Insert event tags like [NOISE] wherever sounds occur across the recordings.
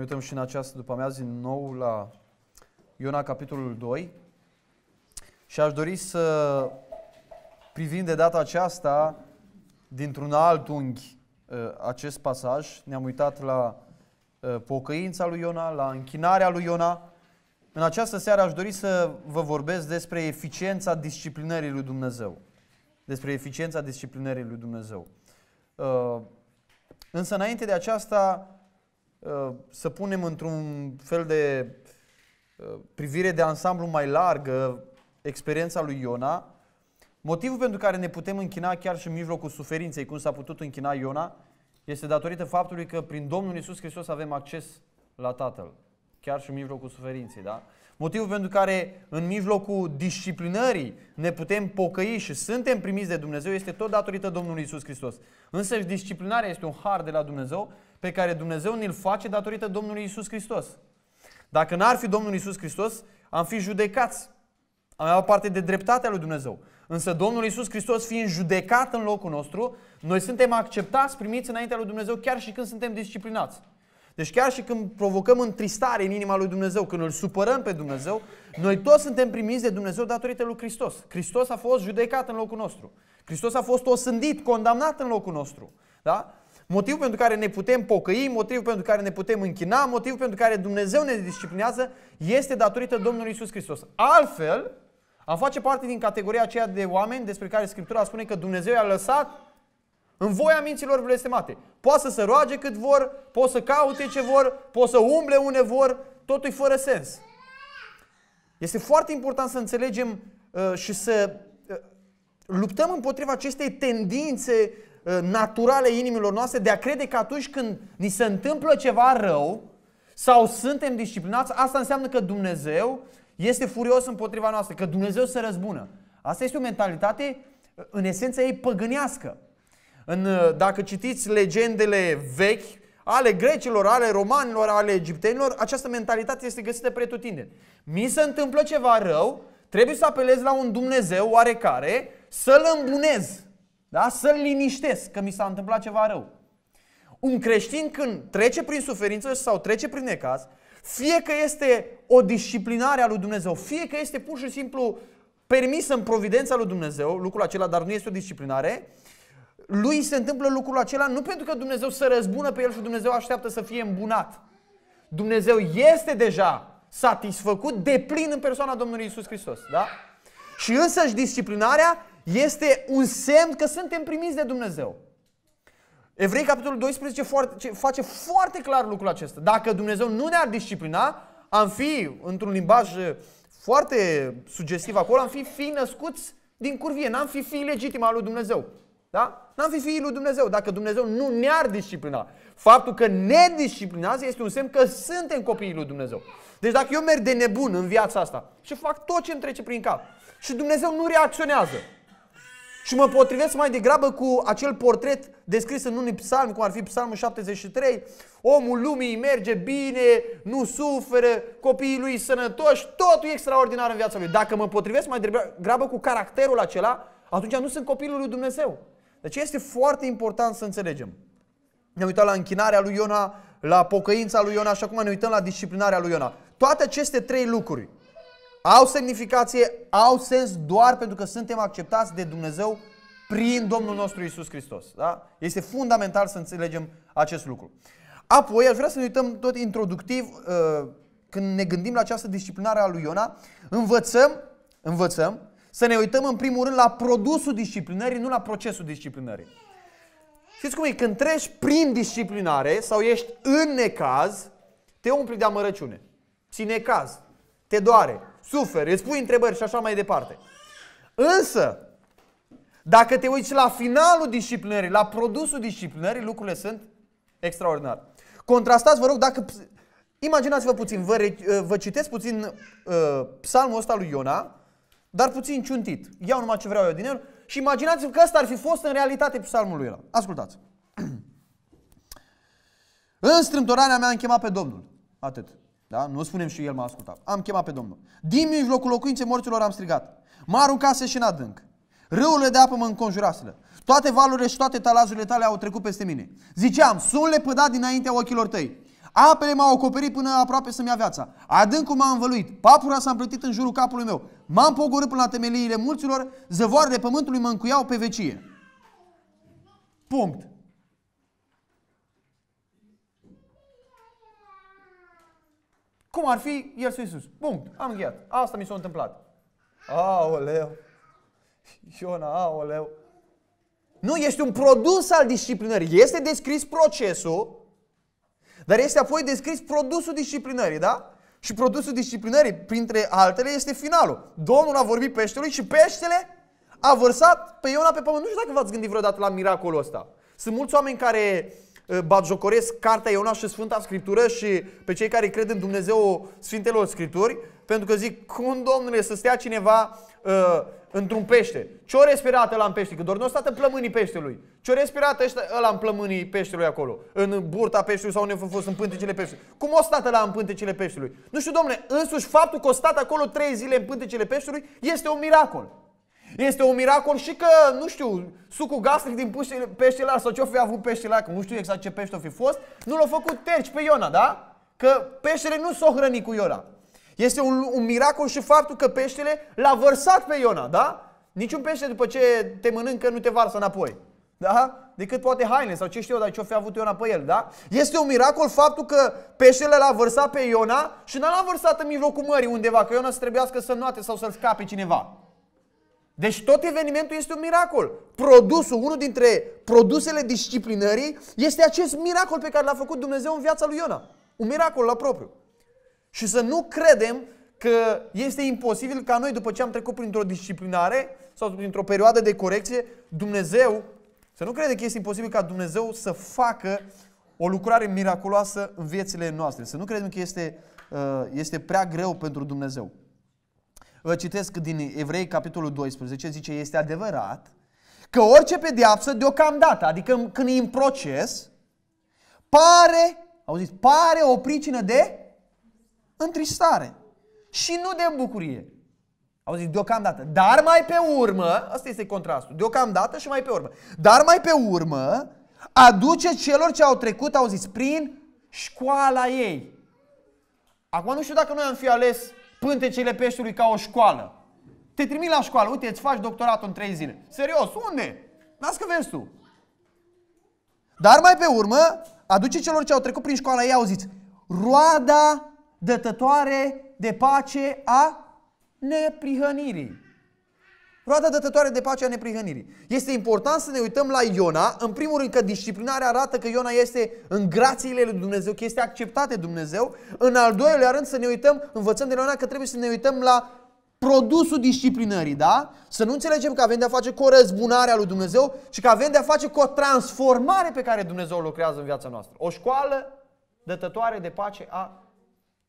Ne uităm și în această după amiază din nou la Iona, capitolul 2. Și aș dori să privim de data aceasta dintr-un alt unghi uh, acest pasaj. Ne-am uitat la uh, pocăința lui Iona, la închinarea lui Iona. În această seară aș dori să vă vorbesc despre eficiența disciplinării lui Dumnezeu. Despre eficiența disciplinării lui Dumnezeu. Uh, însă înainte de aceasta Uh, să punem într-un fel de uh, privire de ansamblu mai largă experiența lui Iona, motivul pentru care ne putem închina chiar și în mijlocul suferinței, cum s-a putut închina Iona, este datorită faptului că prin Domnul Isus Hristos avem acces la Tatăl, chiar și în mijlocul suferinței, da? Motivul pentru care în mijlocul disciplinării ne putem pocăi și suntem primiți de Dumnezeu este tot datorită Domnului Isus Hristos. Însă disciplinarea este un har de la Dumnezeu pe care Dumnezeu ne-l face datorită Domnului Isus Hristos. Dacă n-ar fi Domnul Isus Hristos, am fi judecați. Am avea parte de dreptatea lui Dumnezeu. Însă Domnul Isus Hristos fiind judecat în locul nostru, noi suntem acceptați, primiți înaintea lui Dumnezeu chiar și când suntem disciplinați. Deci chiar și când provocăm întristare în inima lui Dumnezeu, când îl supărăm pe Dumnezeu, noi toți suntem primiți de Dumnezeu datorită lui Hristos. Hristos a fost judecat în locul nostru. Hristos a fost osândit, condamnat în locul nostru. Da? motiv pentru care ne putem pocăi, motiv pentru care ne putem închina, motiv pentru care Dumnezeu ne disciplinează, este datorită Domnului Isus Hristos. Altfel, am face parte din categoria aceea de oameni despre care Scriptura spune că Dumnezeu i-a lăsat în voia minților blestemate. Poate să se roage cât vor, poate să caute ce vor, poate să umble unde vor, totul e fără sens. Este foarte important să înțelegem uh, și să uh, luptăm împotriva acestei tendințe Uh, naturale inimilor noastre de a crede că atunci când ni se întâmplă ceva rău sau suntem disciplinați, asta înseamnă că Dumnezeu este furios împotriva noastră, că Dumnezeu se răzbună. Asta este o mentalitate, uh, în esență, ei păgânească. În, uh, dacă citiți legendele vechi, ale grecilor, ale romanilor, ale egiptenilor, această mentalitate este găsită pretutindeni. Mi se întâmplă ceva rău, trebuie să apelez la un Dumnezeu oarecare, să-l îmbunez. Da? Să-l liniștesc că mi s-a întâmplat ceva rău. Un creștin când trece prin suferință sau trece prin necaz, fie că este o disciplinare a lui Dumnezeu, fie că este pur și simplu permisă în providența lui Dumnezeu, lucrul acela, dar nu este o disciplinare, lui se întâmplă lucrul acela nu pentru că Dumnezeu se răzbună pe el și Dumnezeu așteaptă să fie îmbunat. Dumnezeu este deja satisfăcut de plin în persoana Domnului Isus Hristos. Da? Și însăși disciplinarea este un semn că suntem primiți de Dumnezeu. Evrei, capitolul 12, foarte, face foarte clar lucrul acesta. Dacă Dumnezeu nu ne-ar disciplina, am fi, într-un limbaj eh, foarte sugestiv acolo, am fi fi născuți din curvie, n-am fi fi legitimi al lui Dumnezeu. Da? N-am fi fiii lui Dumnezeu dacă Dumnezeu nu ne-ar disciplina. Faptul că ne disciplinează este un semn că suntem copiii lui Dumnezeu. Deci dacă eu merg de nebun în viața asta și fac tot ce îmi trece prin cap și Dumnezeu nu reacționează, și mă potrivesc mai degrabă cu acel portret descris în Unui Psalm, cum ar fi psalmul 73. Omul lumii merge bine, nu suferă, copiii lui sănătoși, totul e extraordinar în viața lui. Dacă mă potrivesc mai degrabă cu caracterul acela, atunci nu sunt copilul lui Dumnezeu. Deci este foarte important să înțelegem. Ne-am uitat la închinarea lui Iona, la pocăința lui Iona și acum ne uităm la disciplinarea lui Iona. Toate aceste trei lucruri au semnificație, au sens doar pentru că suntem acceptați de Dumnezeu prin Domnul nostru Isus Hristos. Da? Este fundamental să înțelegem acest lucru. Apoi, aș vrea să ne uităm tot introductiv, uh, când ne gândim la această disciplinare a lui Iona, învățăm, învățăm să ne uităm în primul rând la produsul disciplinării, nu la procesul disciplinării. Știți cum e? Când treci prin disciplinare sau ești în necaz, te umpli de amărăciune. Ține caz, te doare, suferi, îți pui întrebări și așa mai departe. Însă, dacă te uiți la finalul disciplinării, la produsul disciplinării, lucrurile sunt extraordinare. Contrastați, vă rog, dacă... Imaginați-vă puțin, vă, ă, vă citesc puțin uh, psalmul ăsta lui Iona, dar puțin ciuntit. Iau numai ce vreau eu din el și imaginați-vă că ăsta ar fi fost în realitate psalmul lui Iona. Ascultați. [CLEARS THROAT] în strâmtorarea mea am chemat pe Domnul. Atât. Da? Nu spunem și el m-a ascultat. Am chemat pe Domnul. Din mijlocul locuinței morților am strigat. Mă aruncase și în adânc. Râurile de apă mă înconjurasele. Toate valurile și toate talazurile tale au trecut peste mine. Ziceam, sunt lepădat dinaintea ochilor tăi. Apele m-au acoperit până aproape să-mi ia viața. Adâncul m-a învăluit. Papura s-a împletit în jurul capului meu. M-am pogorât până la temeliile mulților. Zăvoarele pământului mă încuiau pe vecie. Punct. Cum ar fi Iarsul Iisus. Punct. Am încheiat. Asta mi s-a întâmplat. Aoleu! Iona, aoleu! Nu, este un produs al disciplinării. Este descris procesul, dar este apoi descris produsul disciplinării, da? Și produsul disciplinării, printre altele, este finalul. Domnul a vorbit peștelui și peștele a vărsat pe Iona pe pământ. Nu știu dacă v-ați gândit vreodată la miracolul ăsta. Sunt mulți oameni care uh, Eh, bagiocoresc Cartea Iona și Sfânta Scriptură și pe cei care cred în Dumnezeu Sfintelor Scripturi, pentru că zic, cum domnule să stea cineva uh, într-un pește? Ce o respirat la în pește? Că doar nu a stat în plămânii peștelui. Ce o respirată ăla în plămânii peștelui acolo? În burta peștelui sau unde a fost în pântecele peștelui? Cum o stat la în pântecele peștelui? Nu știu, domnule, însuși faptul că o stat acolo trei zile în pântecele peștelui este un miracol. Este un miracol și că, nu știu, sucul gastric din peștele sau ce-o fi avut peștele că nu știu exact ce pește o fi fost, nu l-a făcut terci pe Iona, da? Că peștele nu s-o hrăni cu Iona. Este un, un miracol și faptul că peștele l-a vărsat pe Iona, da? Niciun pește după ce te mănâncă nu te varsă înapoi. Da? Decât poate haine sau ce știu eu, dar ce-o fi avut Iona pe el, da? Este un miracol faptul că peștele l-a vărsat pe Iona și n-a l-a vărsat în mijlocul mării undeva, că Iona să trebuiască să noate sau să-l scape cineva. Deci tot evenimentul este un miracol. Produsul, unul dintre produsele disciplinării, este acest miracol pe care l-a făcut Dumnezeu în viața lui Iona. Un miracol la propriu. Și să nu credem că este imposibil ca noi, după ce am trecut printr-o disciplinare sau printr-o perioadă de corecție, Dumnezeu, să nu crede că este imposibil ca Dumnezeu să facă o lucrare miraculoasă în viețile noastre. Să nu credem că este, uh, este prea greu pentru Dumnezeu vă citesc din Evrei, capitolul 12, zice, este adevărat că orice pedeapsă deocamdată, adică când e în proces, pare, auziți, pare o pricină de întristare și nu de bucurie. Auziți, deocamdată. Dar mai pe urmă, asta este contrastul, deocamdată și mai pe urmă. Dar mai pe urmă, aduce celor ce au trecut, au zis, prin școala ei. Acum nu știu dacă noi am fi ales pântecele peștului ca o școală. Te trimit la școală, uite, îți faci doctoratul în trei zile. Serios, unde? Las că vezi tu. Dar mai pe urmă, aduce celor ce au trecut prin școala ei, auziți, roada dătătoare de pace a neprihănirii. Roada dătătoare de pace a neprihănirii. Este important să ne uităm la Iona, în primul rând că disciplinarea arată că Iona este în grațiile lui Dumnezeu, că este acceptat de Dumnezeu. În al doilea rând să ne uităm, învățăm de la Iona că trebuie să ne uităm la produsul disciplinării, da? Să nu înțelegem că avem de-a face cu o răzbunare a lui Dumnezeu, ci că avem de-a face cu o transformare pe care Dumnezeu o lucrează în viața noastră. O școală dătătoare de pace a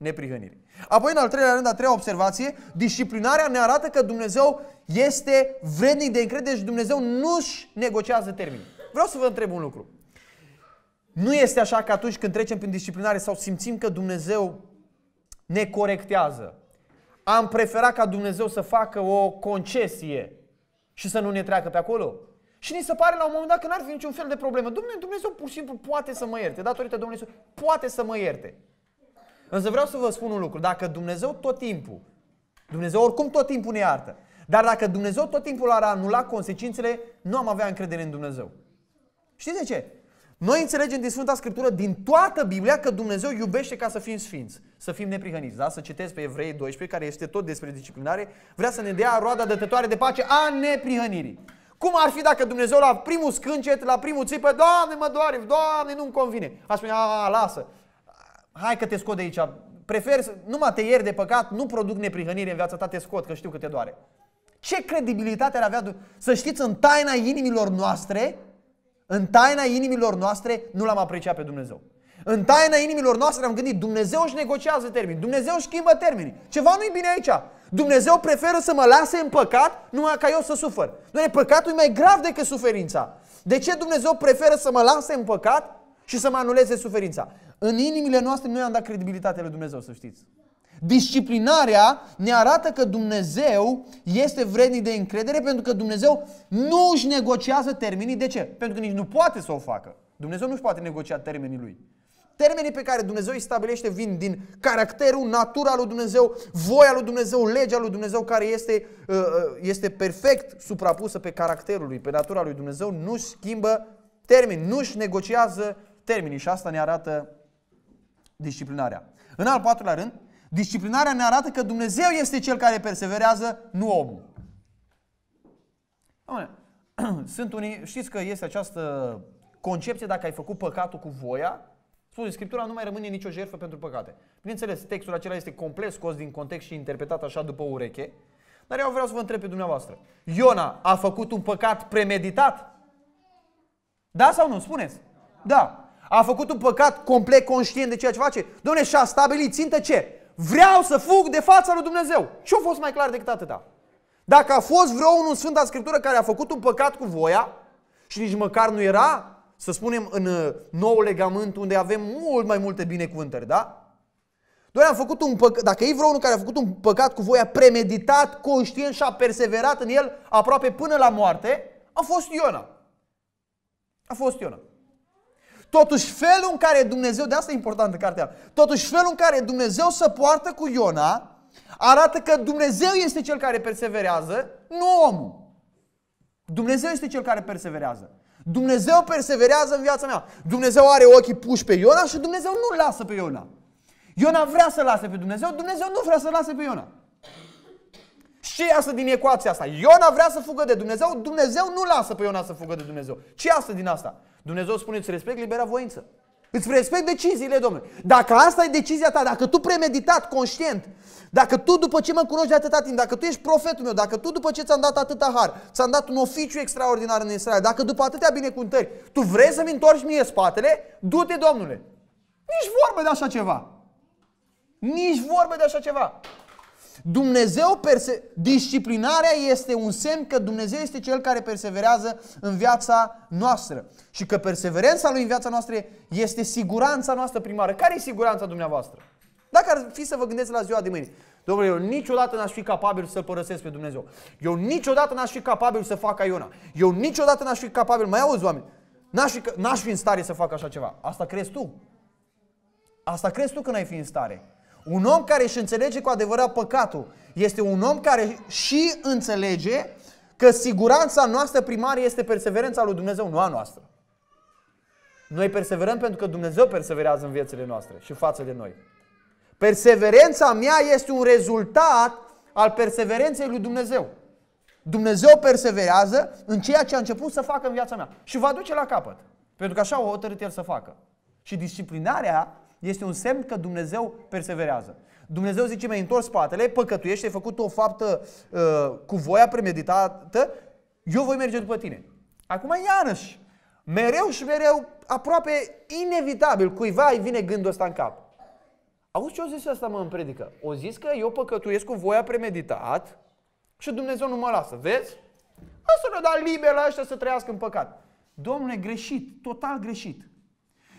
neprihănirii. Apoi, în al treilea rând, a treia observație, disciplinarea ne arată că Dumnezeu este vrednic de încredere și Dumnezeu nu-și negociază termenii. Vreau să vă întreb un lucru. Nu este așa că atunci când trecem prin disciplinare sau simțim că Dumnezeu ne corectează, am preferat ca Dumnezeu să facă o concesie și să nu ne treacă pe acolo? Și ni se pare la un moment dat că n-ar fi niciun fel de problemă. Dumnezeu, Dumnezeu pur și simplu poate să mă ierte. Datorită Domnului Iisus, poate să mă ierte. Însă vreau să vă spun un lucru. Dacă Dumnezeu tot timpul, Dumnezeu oricum tot timpul ne iartă, dar dacă Dumnezeu tot timpul ar anula consecințele, nu am avea încredere în Dumnezeu. Știți de ce? Noi înțelegem din Sfânta Scriptură, din toată Biblia, că Dumnezeu iubește ca să fim sfinți, să fim neprihăniți. Da? Să citesc pe Evrei 12, care este tot despre disciplinare, vrea să ne dea roada dătătoare de pace a neprihănirii. Cum ar fi dacă Dumnezeu la primul scâncet, la primul țipă, Doamne mă doare, Doamne nu-mi convine. Aș spune, a, lasă, hai că te scot de aici, prefer să, numai te ieri de păcat, nu produc neprihănire în viața ta, te scot, că știu că te doare. Ce credibilitate ar avea? Să știți, în taina inimilor noastre, în taina inimilor noastre, nu l-am apreciat pe Dumnezeu. În taina inimilor noastre am gândit, Dumnezeu își negociază termeni, Dumnezeu își schimbă termenii. Ceva nu-i bine aici. Dumnezeu preferă să mă lase în păcat numai ca eu să sufăr. Doamne, păcatul e mai grav decât suferința. De ce Dumnezeu preferă să mă lase în păcat și să mă anuleze suferința? În inimile noastre noi am dat credibilitatea lui Dumnezeu, să știți. Disciplinarea ne arată că Dumnezeu este vrednic de încredere pentru că Dumnezeu nu își negociază termenii. De ce? Pentru că nici nu poate să o facă. Dumnezeu nu își poate negocia termenii lui. Termenii pe care Dumnezeu îi stabilește vin din caracterul, natura lui Dumnezeu, voia lui Dumnezeu, legea lui Dumnezeu care este, uh, uh, este perfect suprapusă pe caracterul lui, pe natura lui Dumnezeu, nu schimbă termeni, nu își negociază termenii și asta ne arată disciplinarea. În al patrulea rând, disciplinarea ne arată că Dumnezeu este cel care perseverează, nu omul. Doamne, [CLEARS THROAT] sunt unii, știți că este această concepție dacă ai făcut păcatul cu voia, spune Scriptura, nu mai rămâne nicio jertfă pentru păcate. Bineînțeles, textul acela este complet scos din context și interpretat așa după ureche, dar eu vreau să vă întreb pe dumneavoastră. Iona a făcut un păcat premeditat? Da sau nu? Spuneți. Da. A făcut un păcat complet conștient de ceea ce face. Domne, și-a stabilit țintă ce? Vreau să fug de fața lui Dumnezeu. Ce a fost mai clar decât atâta? Dacă a fost vreo unul în Sfânta Scriptură care a făcut un păcat cu voia și nici măcar nu era, să spunem, în uh, nou legământ unde avem mult mai multe binecuvântări, da? Doar am făcut un păcat, dacă e vreunul care a făcut un păcat cu voia premeditat, conștient și a perseverat în el aproape până la moarte, a fost Iona. A fost Iona. Totuși felul în care Dumnezeu, de asta e important cartea, totuși felul în care Dumnezeu se poartă cu Iona arată că Dumnezeu este cel care perseverează, nu omul. Dumnezeu este cel care perseverează. Dumnezeu perseverează în viața mea. Dumnezeu are ochii puși pe Iona și Dumnezeu nu lasă pe Iona. Iona vrea să lase pe Dumnezeu, Dumnezeu nu vrea să lase pe Iona. Ce iasă din ecuația asta? Iona vrea să fugă de Dumnezeu, Dumnezeu nu lasă pe Iona să fugă de Dumnezeu. Ce iasă din asta? Dumnezeu spune, îți respect libera voință. Îți respect deciziile, domnule. Dacă asta e decizia ta, dacă tu premeditat, conștient, dacă tu după ce mă cunoști de atâta timp, dacă tu ești profetul meu, dacă tu după ce ți-am dat atâta har, ți-am dat un oficiu extraordinar în Israel, dacă după atâtea binecuvântări, tu vrei să-mi întorci mie spatele, du-te, domnule. Nici vorbe de așa ceva. Nici vorbe de așa ceva. Dumnezeu, perse- disciplinarea este un semn că Dumnezeu este Cel care perseverează în viața noastră. Și că perseverența Lui în viața noastră este siguranța noastră primară. Care e siguranța dumneavoastră? Dacă ar fi să vă gândiți la ziua de mâine, Domnule, eu niciodată n-aș fi capabil să părăsesc pe Dumnezeu. Eu niciodată n-aș fi capabil să fac Iona. Eu niciodată n-aș fi capabil, mai auzi oameni, n-aș fi, n-aș fi în stare să fac așa ceva. Asta crezi tu? Asta crezi tu că n-ai fi în stare. Un om care își înțelege cu adevărat păcatul este un om care și înțelege că siguranța noastră primară este perseverența lui Dumnezeu, nu a noastră. Noi perseverăm pentru că Dumnezeu perseverează în viețile noastre și față de noi. Perseverența mea este un rezultat al perseverenței lui Dumnezeu. Dumnezeu perseverează în ceea ce a început să facă în viața mea și va duce la capăt. Pentru că așa o hotărât El să facă. Și disciplinarea este un semn că Dumnezeu perseverează. Dumnezeu zice, mi-ai întors spatele, păcătuiești, ai făcut o faptă uh, cu voia premeditată, eu voi merge după tine. Acum iarăși, mereu și mereu, aproape inevitabil, cuiva îi vine gândul ăsta în cap. Auzi ce o zis asta mă în predică? O zis că eu păcătuiesc cu voia premeditat și Dumnezeu nu mă lasă. Vezi? Asta nu da liber la ăștia să trăiască în păcat. Domnule, greșit, total greșit.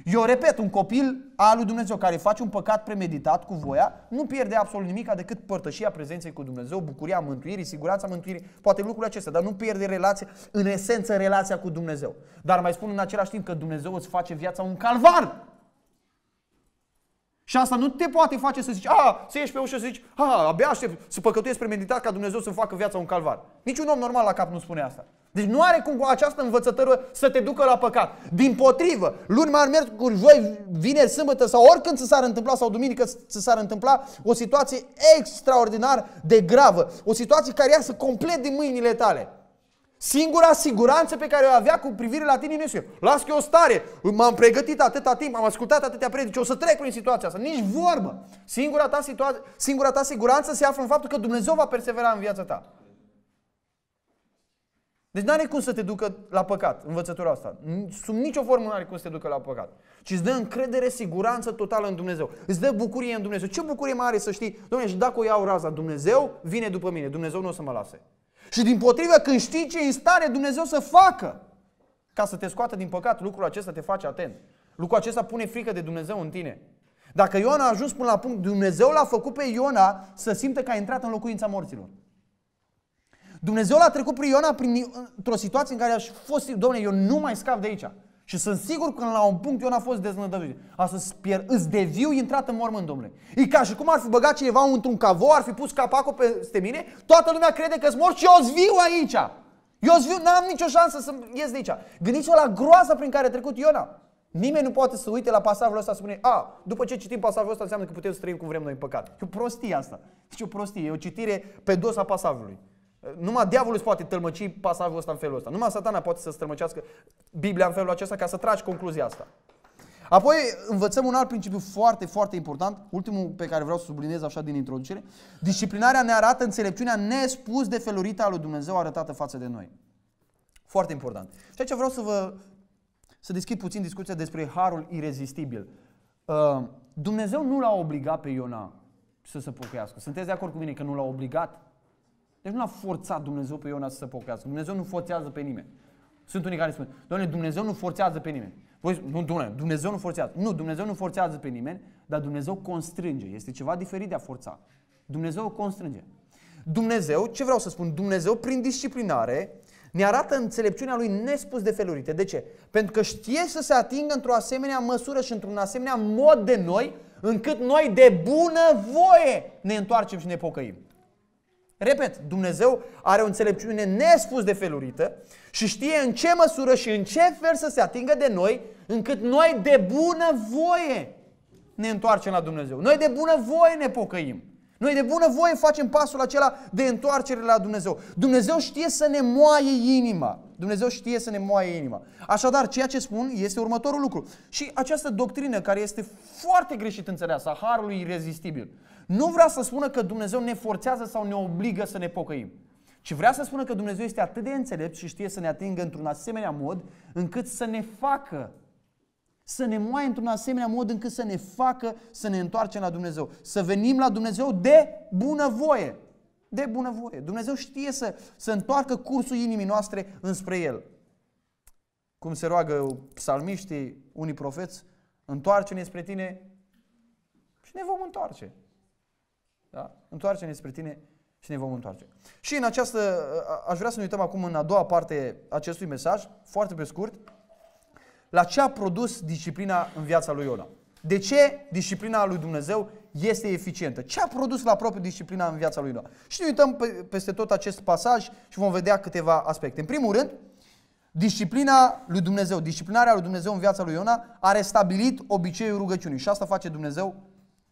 Eu repet, un copil al lui Dumnezeu care face un păcat premeditat cu voia, nu pierde absolut nimic decât părtășia prezenței cu Dumnezeu, bucuria mântuirii, siguranța mântuirii, poate lucrurile acestea, dar nu pierde relația, în esență relația cu Dumnezeu. Dar mai spun în același timp că Dumnezeu îți face viața un calvar. Și asta nu te poate face să zici, a, ah, să ieși pe ușă și să zici, a, ah, abia aștept să păcătuiesc premeditat ca Dumnezeu să facă viața un calvar. Niciun om normal la cap nu spune asta. Deci nu are cum cu această învățătură să te ducă la păcat. Din potrivă, luni, marți, miercuri, joi, vineri, sâmbătă sau oricând ți s-ar întâmpla sau duminică ți s-ar întâmpla o situație extraordinar de gravă. O situație care iasă complet din mâinile tale. Singura siguranță pe care o avea cu privire la tine nu Las că o stare, m-am pregătit atâta timp, am ascultat atâtea predici, o să trec prin situația asta. Nici vorbă. Singura ta, situa- singura ta siguranță se află în faptul că Dumnezeu va persevera în viața ta. Deci nu are cum să te ducă la păcat, învățătura asta. Sub nicio formă nu are cum să te ducă la păcat. Ci îți dă încredere, siguranță totală în Dumnezeu. Îți dă bucurie în Dumnezeu. Ce bucurie mare să știi, Doamne, și dacă o iau raza, Dumnezeu vine după mine, Dumnezeu nu o să mă lase. Și din potrivă, când știi ce e în stare Dumnezeu să facă, ca să te scoată din păcat, lucrul acesta te face atent. Lucrul acesta pune frică de Dumnezeu în tine. Dacă Iona a ajuns până la punct, Dumnezeu l-a făcut pe Iona să simtă că a intrat în locuința morților. Dumnezeu l-a trecut prin Iona prin, într-o situație în care aș fost, domne, eu nu mai scap de aici. Și sunt sigur că la un punct Iona a fost deznădăjuit. A spier, îți deviu intrat în mormânt, domnule. E ca și cum ar fi băgat cineva într-un cavou, ar fi pus capacul peste mine, toată lumea crede că-s mor și eu viu aici. Eu viu, n-am nicio șansă să ies de aici. Gândiți-vă la groaza prin care a trecut Iona. Nimeni nu poate să uite la pasajul ăsta și spune, a, după ce citim pasajul ăsta înseamnă că putem să trăim cum vrem noi în păcat. E o prostie asta. E o prostie, e o citire pe dos a pasajului. Numai diavolul îți poate tălmăci pasajul ăsta în felul ăsta. Numai satana poate să strămăcească Biblia în felul acesta ca să tragi concluzia asta. Apoi învățăm un alt principiu foarte, foarte important, ultimul pe care vreau să subliniez așa din introducere. Disciplinarea ne arată înțelepciunea nespus de felurită a lui Dumnezeu arătată față de noi. Foarte important. Și aici vreau să vă să deschid puțin discuția despre harul irezistibil. Uh, Dumnezeu nu l-a obligat pe Iona să se pocăiască. Sunteți de acord cu mine că nu l-a obligat? Deci nu l-a forțat Dumnezeu pe Iona să se pocăiască. Dumnezeu nu forțează pe nimeni. Sunt unii care spun, Doamne, Dumnezeu nu forțează pe nimeni. Voi, nu, Doamne, Dumnezeu nu forțează. Nu, Dumnezeu nu forțează pe nimeni, dar Dumnezeu constrânge. Este ceva diferit de a forța. Dumnezeu constrânge. Dumnezeu, ce vreau să spun, Dumnezeu prin disciplinare ne arată înțelepciunea lui nespus de felurite. De ce? Pentru că știe să se atingă într-o asemenea măsură și într-un asemenea mod de noi, încât noi de bună voie ne întoarcem și ne pocăim. Repet, Dumnezeu are o înțelepciune nespus de felurită și știe în ce măsură și în ce fel să se atingă de noi, încât noi de bună voie ne întoarcem la Dumnezeu. Noi de bună voie ne pocăim. Noi de bună voie facem pasul acela de întoarcere la Dumnezeu. Dumnezeu știe să ne moaie inima. Dumnezeu știe să ne moaie inima. Așadar, ceea ce spun este următorul lucru. Și această doctrină care este foarte greșit înțeleasă, a harului irezistibil, nu vrea să spună că Dumnezeu ne forțează sau ne obligă să ne pocăim, ci vrea să spună că Dumnezeu este atât de înțelept și știe să ne atingă într-un asemenea mod încât să ne facă să ne moaie într-un asemenea mod încât să ne facă să ne întoarcem la Dumnezeu. Să venim la Dumnezeu de bunăvoie. De bunăvoie. Dumnezeu știe să, să întoarcă cursul inimii noastre înspre El. Cum se roagă psalmiștii, unii profeți, întoarce-ne spre tine și ne vom întoarce. Da? Întoarce-ne spre tine și ne vom întoarce. Și în această, aș vrea să ne uităm acum în a doua parte acestui mesaj, foarte pe scurt, la ce a produs disciplina în viața lui Iona. De ce disciplina lui Dumnezeu este eficientă? Ce a produs la propriu disciplina în viața lui Iona? Și ne uităm pe, peste tot acest pasaj și vom vedea câteva aspecte. În primul rând, disciplina lui Dumnezeu, disciplinarea lui Dumnezeu în viața lui Iona a restabilit obiceiul rugăciunii și asta face Dumnezeu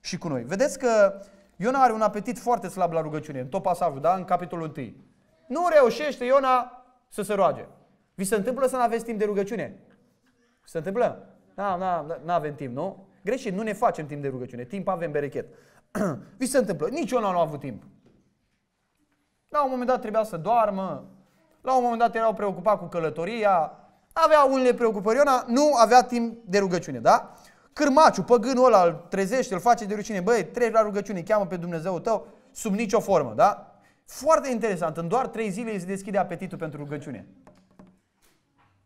și cu noi. Vedeți că Iona are un apetit foarte slab la rugăciune, în tot pasajul, da? în capitolul 1. Nu reușește Iona să se roage. Vi se întâmplă să nu aveți timp de rugăciune? Se întâmplă? Da, na, na, avem timp, nu? Greșit, nu ne facem timp de rugăciune. Timp avem berechet. [CLEARS THROAT] Vi se întâmplă. Nici Iona nu a avut timp. La un moment dat trebuia să doarmă, la un moment dat erau preocupat cu călătoria, avea unele preocupări. Iona nu avea timp de rugăciune, da? Cârmaciu, păgânul ăla, îl trezește, îl face de rușine. Băi, treci la rugăciune, cheamă pe Dumnezeu tău sub nicio formă, da? Foarte interesant. În doar trei zile îi se deschide apetitul pentru rugăciune.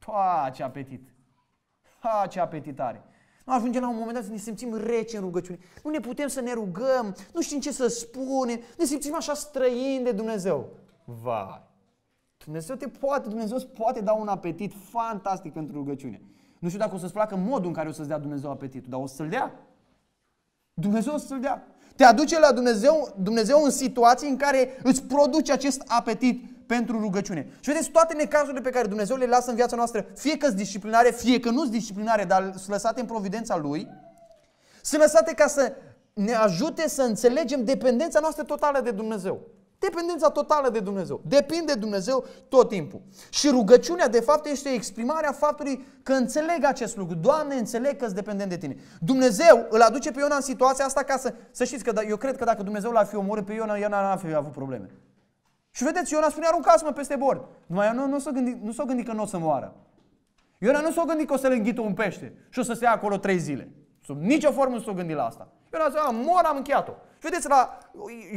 Pa, ce apetit! Ha, ce apetit are! Ajungem la un moment dat să ne simțim rece în rugăciune. Nu ne putem să ne rugăm, nu știm ce să spunem, ne simțim așa străini de Dumnezeu. Vai! Dumnezeu te poate, Dumnezeu îți poate da un apetit fantastic pentru rugăciune. Nu știu dacă o să-ți placă modul în care o să-ți dea Dumnezeu apetitul, dar o să-l dea. Dumnezeu o să-l dea. Te aduce la Dumnezeu, Dumnezeu în situații în care îți produce acest apetit pentru rugăciune. Și vedeți, toate necazurile pe care Dumnezeu le lasă în viața noastră, fie că disciplinare, fie că nu-s disciplinare, dar sunt lăsate în providența Lui, sunt lăsate ca să ne ajute să înțelegem dependența noastră totală de Dumnezeu. Dependența totală de Dumnezeu. Depinde Dumnezeu tot timpul. Și rugăciunea, de fapt, este exprimarea faptului că înțeleg acest lucru. Doamne, înțeleg că sunt dependent de tine. Dumnezeu îl aduce pe Iona în situația asta ca să... Să știți că da, eu cred că dacă Dumnezeu l-ar fi omorât pe Iona, Iona n-ar fi avut probleme. Și vedeți, Iona spune, aruncați-mă peste bord. Numai nu, nu s a gândi, nu s gândi că nu o să moară. Iona nu s a gândi că o să le înghită un pește și o să se ia acolo trei zile. Sub nicio formă nu s a gândit la asta. Iona zice, mor, am încheiat-o. Vedeți, la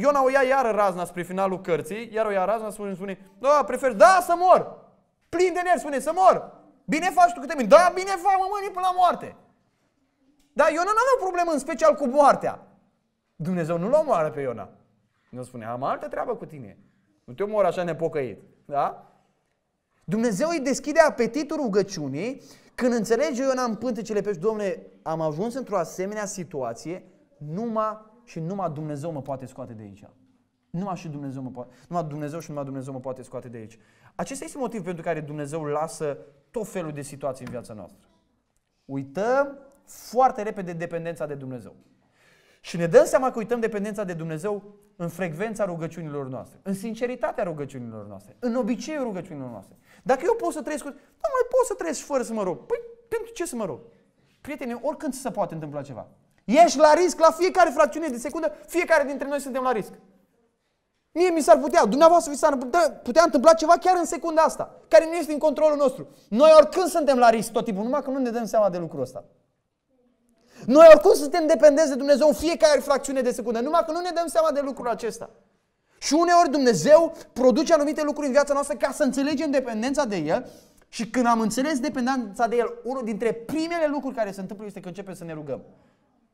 Iona o ia iară razna spre finalul cărții, iar o ia razna, spune, spune, da, prefer, da, să mor. Plin de nervi, spune, să mor. Bine faci tu câte mine. Da, bine fac, mă, mâni până la moarte. Dar Iona nu avea problemă în special cu moartea. Dumnezeu nu-l omoară pe Iona. Nu spune, am altă treabă cu tine. Nu te omor așa nepocăit. Da? Dumnezeu îi deschide apetitul rugăciunii când înțelege Iona în pântecele pe Domne, am ajuns într-o asemenea situație, numai și numai Dumnezeu mă poate scoate de aici. Numai și Dumnezeu mă poate, numai Dumnezeu și numai Dumnezeu mă poate scoate de aici. Acesta este motivul pentru care Dumnezeu lasă tot felul de situații în viața noastră. Uităm foarte repede dependența de Dumnezeu. Și ne dăm seama că uităm dependența de Dumnezeu în frecvența rugăciunilor noastre, în sinceritatea rugăciunilor noastre, în obiceiul rugăciunilor noastre. Dacă eu pot să trăiesc cu... Nu mai pot să trăiesc fără să mă rog. Păi, pentru ce să mă rog? Prieteni, oricând se poate întâmpla ceva. Ești la risc la fiecare fracțiune de secundă, fiecare dintre noi suntem la risc. Mie mi s-ar putea, dumneavoastră vi s-ar putea, putea întâmpla ceva chiar în secunda asta, care nu este în controlul nostru. Noi oricând suntem la risc tot timpul, numai că nu ne dăm seama de lucrul ăsta. Noi oricum suntem dependenți de Dumnezeu în fiecare fracțiune de secundă, numai că nu ne dăm seama de lucrul acesta. Și uneori Dumnezeu produce anumite lucruri în viața noastră ca să înțelegem dependența de El și când am înțeles dependența de El, unul dintre primele lucruri care se întâmplă este că începem să ne rugăm.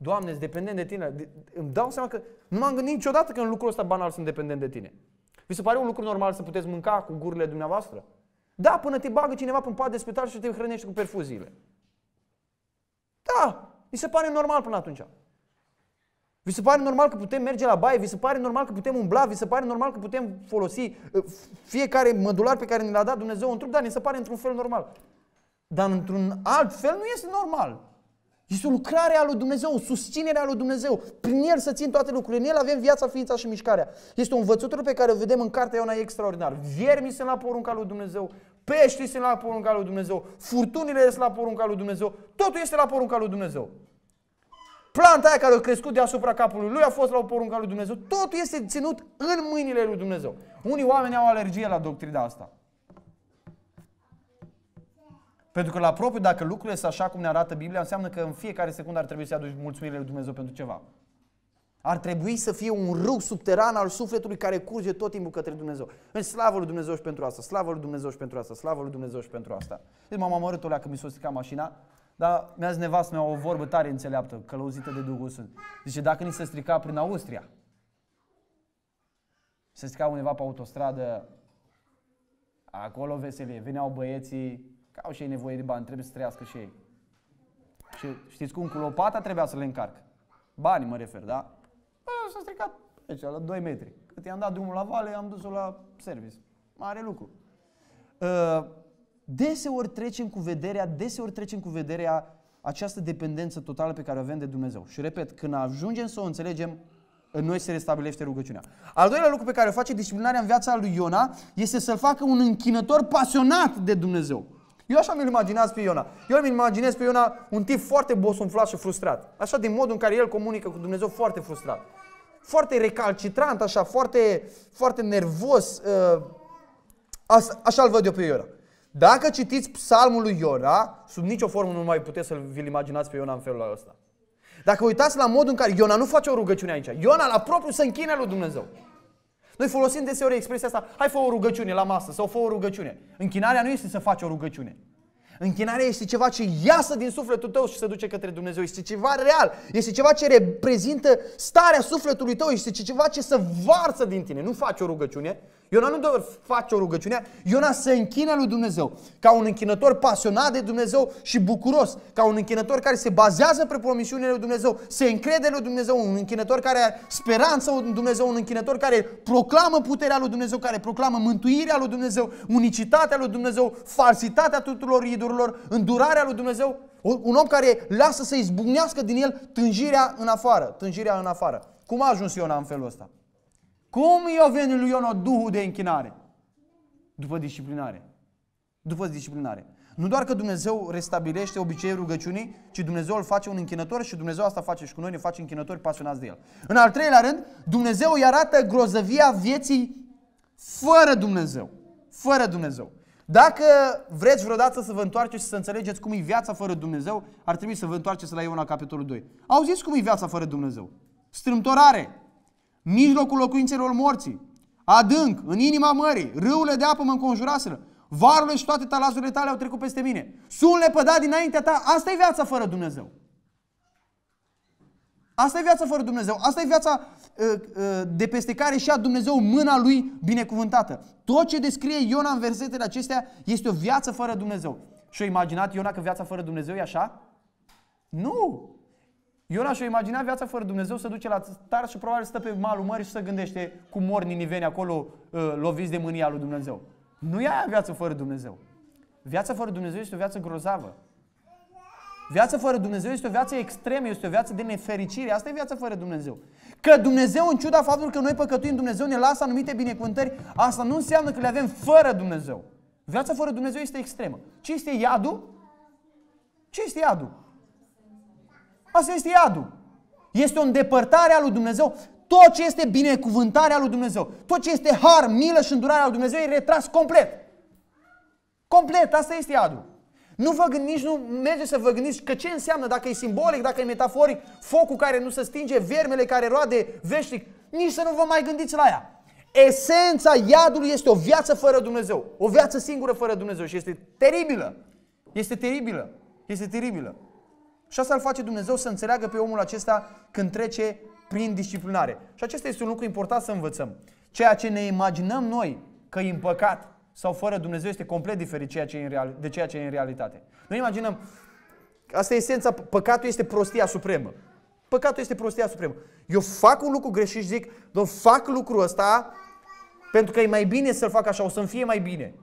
Doamne, sunt dependent de tine. De, îmi dau seama că nu m-am gândit niciodată că în lucrul ăsta banal sunt dependent de tine. Vi se pare un lucru normal să puteți mânca cu gurile dumneavoastră? Da, până te bagă cineva pe un pat de spital și te hrănește cu perfuziile. Da, mi se pare normal până atunci. Vi se pare normal că putem merge la baie, vi se pare normal că putem umbla, vi se pare normal că putem folosi uh, fiecare mădular pe care ne l-a dat Dumnezeu în trup, Da, ne se pare într-un fel normal. Dar într-un alt fel nu este normal. Este o lucrare a lui Dumnezeu, o susținere a lui Dumnezeu. Prin El să țin toate lucrurile. În El avem viața, ființa și mișcarea. Este o învățătură pe care o vedem în cartea Iona extraordinar. Viermii sunt la porunca lui Dumnezeu, peștii sunt la porunca lui Dumnezeu, furtunile sunt la porunca lui Dumnezeu, totul este la porunca lui Dumnezeu. Planta aia care a crescut deasupra capului lui a fost la o porunca lui Dumnezeu. Totul este ținut în mâinile lui Dumnezeu. Unii oameni au alergie la doctrina asta. Pentru că la propriu, dacă lucrurile sunt așa cum ne arată Biblia, înseamnă că în fiecare secundă ar trebui să aduci mulțumirile lui Dumnezeu pentru ceva. Ar trebui să fie un râu subteran al sufletului care curge tot timpul către Dumnezeu. În slavă lui Dumnezeu și pentru asta, slavă lui Dumnezeu și pentru asta, slavă lui Dumnezeu și pentru asta. Deci m-am amărât că mi s-a stricat mașina, dar mi-a zis nevastă mea o vorbă tare înțeleaptă, călăuzită de Duhul Sfânt. Zice, dacă ni se strica prin Austria, se strica undeva pe autostradă, acolo veselie, veneau băieții, Că au și ei nevoie de bani, trebuie să trăiască și ei. Și știți cum? Cu lopata trebuia să le încarc. bani, mă refer, da? Bă, s-a stricat aici, la 2 metri. Cât i-am dat drumul la vale, am dus-o la service. Mare lucru. Ă, deseori trecem cu vederea, deseori trecem cu vederea această dependență totală pe care o avem de Dumnezeu. Și repet, când ajungem să o înțelegem, în noi se restabilește rugăciunea. Al doilea lucru pe care o face disciplinarea în viața lui Iona este să-l facă un închinător pasionat de Dumnezeu. Eu așa mi-l imaginez pe Iona. Eu mi-l imaginez pe Iona un tip foarte bosunflat și frustrat. Așa din modul în care el comunică cu Dumnezeu foarte frustrat. Foarte recalcitrant, așa, foarte, foarte nervos. Uh, așa îl văd eu pe Iona. Dacă citiți psalmul lui Iona, sub nicio formă nu mai puteți să vi-l imaginați pe Iona în felul ăsta. Dacă uitați la modul în care Iona nu face o rugăciune aici, Iona la propriu se închine lui Dumnezeu. Noi folosim deseori expresia asta, hai fă o rugăciune la masă sau fă o rugăciune. Închinarea nu este să faci o rugăciune. Închinarea este ceva ce iasă din sufletul tău și se duce către Dumnezeu. Este ceva real. Este ceva ce reprezintă starea sufletului tău. Este ceva ce se varsă din tine. Nu faci o rugăciune, Iona nu doar face o rugăciune, Iona se închină lui Dumnezeu ca un închinător pasionat de Dumnezeu și bucuros, ca un închinător care se bazează pe promisiunile lui Dumnezeu, se încrede lui Dumnezeu, un închinător care are speranță în Dumnezeu, un închinător care proclamă puterea lui Dumnezeu, care proclamă mântuirea lui Dumnezeu, unicitatea lui Dumnezeu, falsitatea tuturor idurilor, îndurarea lui Dumnezeu, un om care lasă să izbucnească din el tânjirea în afară, tânjirea în afară. Cum a ajuns Iona în felul ăsta? Cum i-o venit lui o Duhul de închinare? După disciplinare. După disciplinare. Nu doar că Dumnezeu restabilește obiceiul rugăciunii, ci Dumnezeu îl face un închinător și Dumnezeu asta face și cu noi, ne face închinători pasionați de El. În al treilea rând, Dumnezeu îi arată grozăvia vieții fără Dumnezeu. Fără Dumnezeu. Dacă vreți vreodată să vă întoarceți și să înțelegeți cum e viața fără Dumnezeu, ar trebui să vă întoarceți la Iona capitolul 2. Auziți cum e viața fără Dumnezeu? Strâmtorare, mijlocul locuințelor morții, adânc, în inima mării, râurile de apă mă înconjuraseră, varurile și toate talazurile tale au trecut peste mine. Sunt lepădat dinaintea ta, asta e viața fără Dumnezeu. Asta e viața fără Dumnezeu. Asta e viața uh, uh, de peste care și-a Dumnezeu mâna lui binecuvântată. Tot ce descrie Iona în versetele acestea este o viață fără Dumnezeu. Și-a imaginat Iona că viața fără Dumnezeu e așa? Nu! Iona și-o imagina viața fără Dumnezeu, să duce la tar și probabil stă pe malul mării și să gândește cum mor niniveni acolo uh, loviți de mânia lui Dumnezeu. Nu e aia viață fără Dumnezeu. Viața fără Dumnezeu este o viață grozavă. Viața fără Dumnezeu este o viață extremă, este o viață de nefericire. Asta e viața fără Dumnezeu. Că Dumnezeu, în ciuda faptului că noi păcătuim, Dumnezeu ne lasă anumite binecuvântări, asta nu înseamnă că le avem fără Dumnezeu. Viața fără Dumnezeu este extremă. Ce este iadul? Ce este iadul? Asta este iadul. Este o îndepărtare a lui Dumnezeu. Tot ce este binecuvântarea lui Dumnezeu, tot ce este har, milă și îndurarea lui Dumnezeu e retras complet. Complet, asta este iadul. Nu vă gândiți, nu mergeți să vă gândiți că ce înseamnă, dacă e simbolic, dacă e metaforic, focul care nu se stinge, vermele care roade veșnic, nici să nu vă mai gândiți la ea. Esența iadului este o viață fără Dumnezeu, o viață singură fără Dumnezeu și este teribilă. Este teribilă. Este teribilă. Și asta îl face Dumnezeu să înțeleagă pe omul acesta când trece prin disciplinare. Și acesta este un lucru important să învățăm. Ceea ce ne imaginăm noi că e în păcat sau fără Dumnezeu este complet diferit ceea ce e în real, de ceea ce e în realitate. Noi imaginăm, asta e esența, păcatul este prostia supremă. Păcatul este prostia supremă. Eu fac un lucru greșit și zic, fac lucrul ăsta pentru că e mai bine să-l fac așa, o să-mi fie mai bine.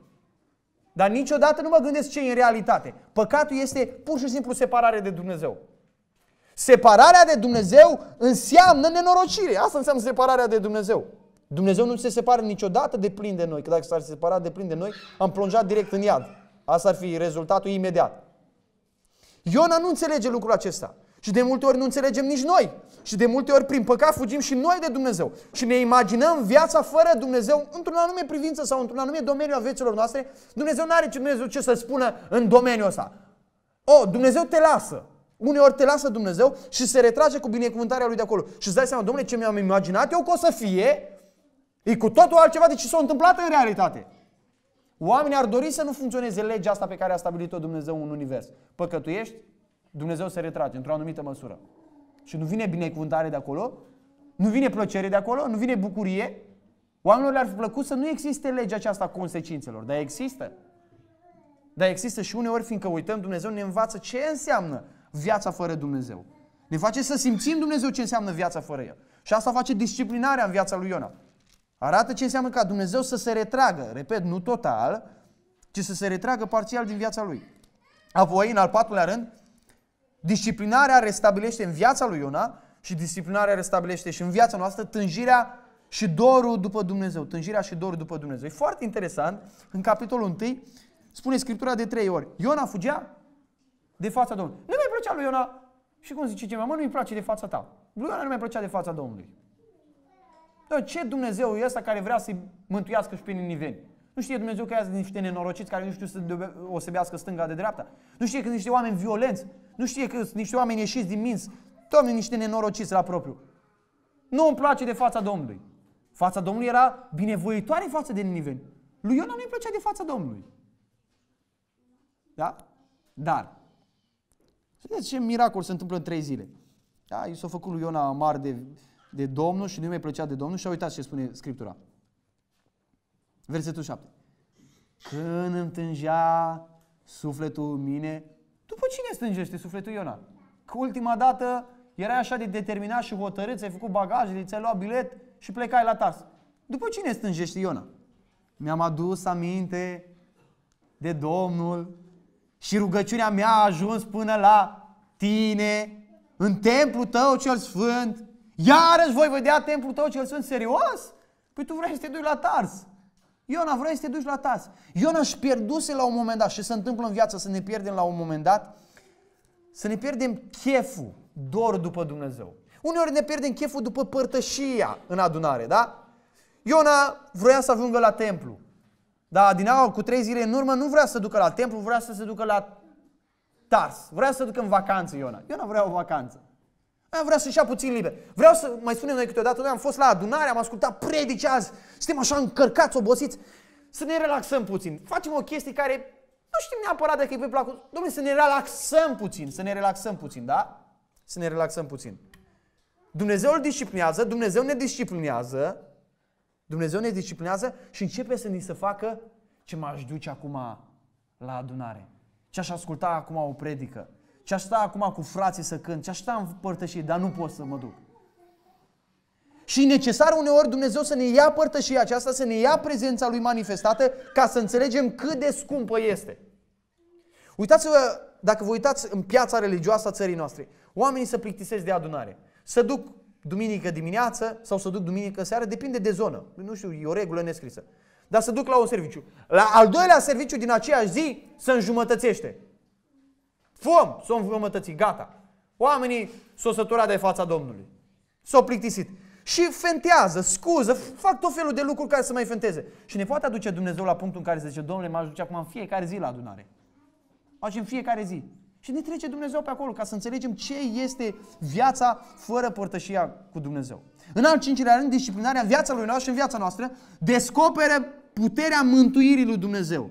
Dar niciodată nu mă gândesc ce e în realitate. Păcatul este pur și simplu separare de Dumnezeu. Separarea de Dumnezeu înseamnă nenorocire. Asta înseamnă separarea de Dumnezeu. Dumnezeu nu se separă niciodată de plin de noi, că dacă s-ar separa de plin de noi, am plonjat direct în iad. Asta ar fi rezultatul imediat. Iona nu înțelege lucrul acesta. Și de multe ori nu înțelegem nici noi. Și de multe ori prin păcat fugim și noi de Dumnezeu. Și ne imaginăm viața fără Dumnezeu într-un anume privință sau într-un anume domeniu a vieților noastre. Dumnezeu nu are ce, Dumnezeu ce să spună în domeniul ăsta. O, Dumnezeu te lasă. Uneori te lasă Dumnezeu și se retrage cu binecuvântarea lui de acolo. Și îți dai seama, domnule, ce mi-am imaginat eu că o să fie, e cu totul altceva de ce s-a întâmplat în realitate. Oamenii ar dori să nu funcționeze legea asta pe care a stabilit-o Dumnezeu în univers. Păcătuiești, Dumnezeu se retrage într-o anumită măsură. Și nu vine binecuvântare de acolo, nu vine plăcere de acolo, nu vine bucurie. Oamenilor le-ar fi plăcut să nu existe legea aceasta a consecințelor, dar există. Dar există și uneori, fiindcă uităm, Dumnezeu ne învață ce înseamnă viața fără Dumnezeu. Ne face să simțim Dumnezeu ce înseamnă viața fără El. Și asta face disciplinarea în viața lui Iona. Arată ce înseamnă ca Dumnezeu să se retragă, repet, nu total, ci să se retragă parțial din viața lui. Apoi, în al patrulea rând, Disciplinarea restabilește în viața lui Iona și disciplinarea restabilește și în viața noastră tânjirea și dorul după Dumnezeu. Tânjirea și dorul după Dumnezeu. E foarte interesant, în capitolul 1 spune Scriptura de trei ori. Iona fugea de fața Domnului. Nu mi plăcea lui Iona. Și cum zice cineva, mă, nu-i place de fața ta. Lui Iona nu mi plăcea de fața Domnului. Dar ce Dumnezeu e ăsta care vrea să-i mântuiască și pe niveni? Nu știe Dumnezeu că ia niște nenorociți care nu știu să o sebească stânga de dreapta. Nu știe că niște oameni violenți nu știe că sunt niște oameni ieșiți din minți. Doamne, niște nenorociți la propriu. Nu îmi place de fața Domnului. Fața Domnului era binevoitoare față de niniveni. Lui Iona nu-i plăcea de fața Domnului. Da? Dar, să vedeți ce miracol se întâmplă în trei zile. Da? I s-a făcut lui Iona amar de, de Domnul și nu-i mai plăcea de Domnul și a uitat ce spune Scriptura. Versetul 7. Când întângea sufletul mine, după cine stângește sufletul Iona? Că ultima dată erai așa de determinat și hotărât, ți-ai făcut bagajele, ți-ai luat bilet și plecai la tas. După cine stângește Iona? Mi-am adus aminte de Domnul și rugăciunea mea a ajuns până la tine, în templul tău cel sfânt. Iarăși voi vedea templul tău cel sfânt serios? Păi tu vrei să te duci la Tars. Iona, vrei să te duci la tați. Iona își pierduse la un moment dat și se întâmplă în viață să ne pierdem la un moment dat, să ne pierdem cheful, dor după Dumnezeu. Uneori ne pierdem cheful după părtășia în adunare, da? Iona vrea să ajungă la templu. Dar din nou cu trei zile în urmă, nu vrea să se ducă la templu, vrea să se ducă la Tars. Vrea să se ducă în vacanță Iona. Iona vrea o vacanță. Aia vrea să-și ia puțin liber. Vreau să mai spunem noi câteodată, noi am fost la adunare, am ascultat predice azi, suntem așa încărcați, obosiți, să ne relaxăm puțin. Facem o chestie care nu știm neapărat dacă îi vei placu. Domnule, să ne relaxăm puțin, să ne relaxăm puțin, da? Să ne relaxăm puțin. Dumnezeu îl disciplinează, Dumnezeu ne disciplinează, Dumnezeu ne disciplinează și începe să ni se facă ce m-aș duce acum la adunare. Ce aș asculta acum o predică și aș sta acum cu frații să cânt, și aș sta în părtășie, dar nu pot să mă duc. Și e necesar uneori Dumnezeu să ne ia părtășia aceasta, să ne ia prezența Lui manifestată, ca să înțelegem cât de scumpă este. Uitați-vă, dacă vă uitați în piața religioasă a țării noastre, oamenii să plictisesc de adunare. Să duc duminică dimineață sau să duc duminică seară, depinde de zonă. Nu știu, e o regulă nescrisă. Dar să duc la un serviciu. La al doilea serviciu din aceeași zi se înjumătățește. Fom, s-o învrămătățit, gata. Oamenii s-o săturat de fața Domnului. S-au plictisit. Și fentează, scuză, fac tot felul de lucruri care să mai fenteze. Și ne poate aduce Dumnezeu la punctul în care se zice, Domnule, mă aduce acum în fiecare zi la adunare. în fiecare zi. Și ne trece Dumnezeu pe acolo ca să înțelegem ce este viața fără părtășia cu Dumnezeu. În al cincilea rând, disciplinarea viața lui Noastră și în viața noastră descoperă puterea mântuirii lui Dumnezeu.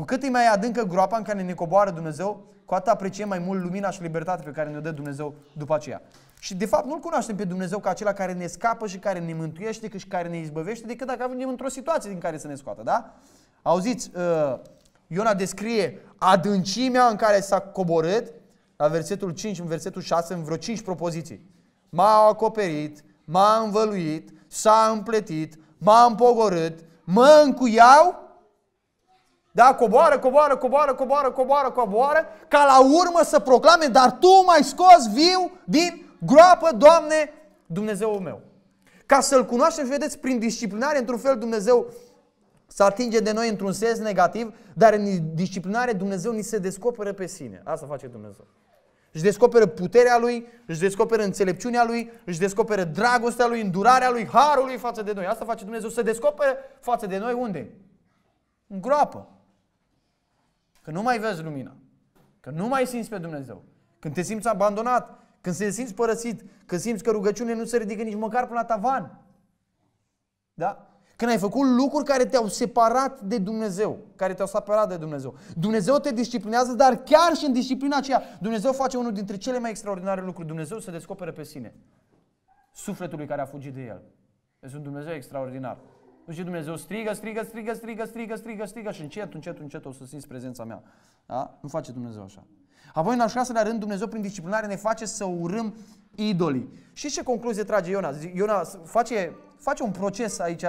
Cu cât e mai adâncă groapa în care ne coboară Dumnezeu, cu atât apreciem mai mult lumina și libertatea pe care ne-o dă Dumnezeu după aceea. Și de fapt nu-L cunoaștem pe Dumnezeu ca acela care ne scapă și care ne mântuiește și care ne izbăvește decât dacă avem într-o situație din care să ne scoată, da? Auziți, uh, Iona descrie adâncimea în care s-a coborât la versetul 5, în versetul 6, în vreo 5 propoziții. M-a acoperit, m-a învăluit, s-a împletit, m-a împogorât, mă încuiau da, coboară, coboară, coboară, coboară, coboară, coboară, ca la urmă să proclame, dar Tu mai scos viu din groapă, Doamne, Dumnezeul meu. Ca să-L cunoaștem și vedeți, prin disciplinare, într-un fel, Dumnezeu să atinge de noi într-un sens negativ, dar în disciplinare Dumnezeu ni se descoperă pe sine. Asta face Dumnezeu. Își descoperă puterea Lui, își descoperă înțelepciunea Lui, își descoperă dragostea Lui, îndurarea Lui, harul Lui față de noi. Asta face Dumnezeu, să descoperă față de noi unde? În groapă. Că nu mai vezi lumina. Că nu mai simți pe Dumnezeu. Când te simți abandonat, când te simți părăsit, când simți că rugăciunea nu se ridică nici măcar până la tavan. Da? Când ai făcut lucruri care te-au separat de Dumnezeu, care te-au separat de Dumnezeu. Dumnezeu te disciplinează, dar chiar și în disciplina aceea, Dumnezeu face unul dintre cele mai extraordinare lucruri. Dumnezeu se descopere pe sine sufletului care a fugit de el. Este deci un Dumnezeu extraordinar. Nu și Dumnezeu strigă, strigă, strigă, strigă, strigă, strigă, strigă și încet, încet, încet o să simți prezența mea. Da? Nu face Dumnezeu așa. Apoi, în al șaselea rând, Dumnezeu prin disciplinare ne face să urâm idolii. Și ce concluzie trage Iona? Iona face, face un proces aici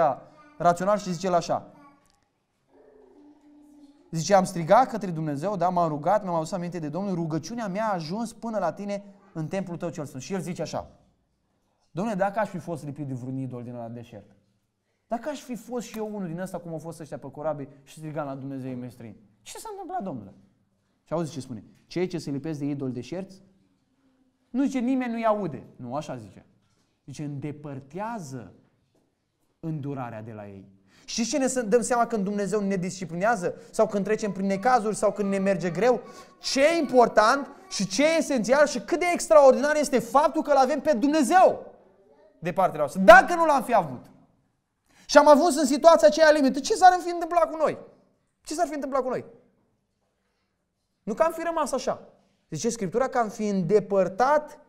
rațional și zice el așa. Zice, am strigat către Dumnezeu, da, m-am rugat, mi-am adus aminte de Domnul, rugăciunea mea a ajuns până la tine în templul tău cel sfânt. Și el zice așa, Domnule, dacă aș fi fost lipit de vreun idol din la deșert, dacă aș fi fost și eu unul din ăsta cum au fost ăștia pe corabie și strigam la Dumnezeu mei străini, ce s-a întâmplat, domnule? Și auzi ce spune? Cei ce se lipesc de idol de șerți, nu zice nimeni nu-i aude. Nu, așa zice. Zice, îndepărtează îndurarea de la ei. Și ce ne dăm seama când Dumnezeu ne disciplinează sau când trecem prin necazuri sau când ne merge greu? Ce e important și ce e esențial și cât de extraordinar este faptul că îl avem pe Dumnezeu de partea noastră. Dacă nu l-am fi avut. Și am ajuns în situația aceea limită. Ce s-ar fi întâmplat cu noi? Ce s-ar fi întâmplat cu noi? Nu că am fi rămas așa. Zice Scriptura că am fi îndepărtat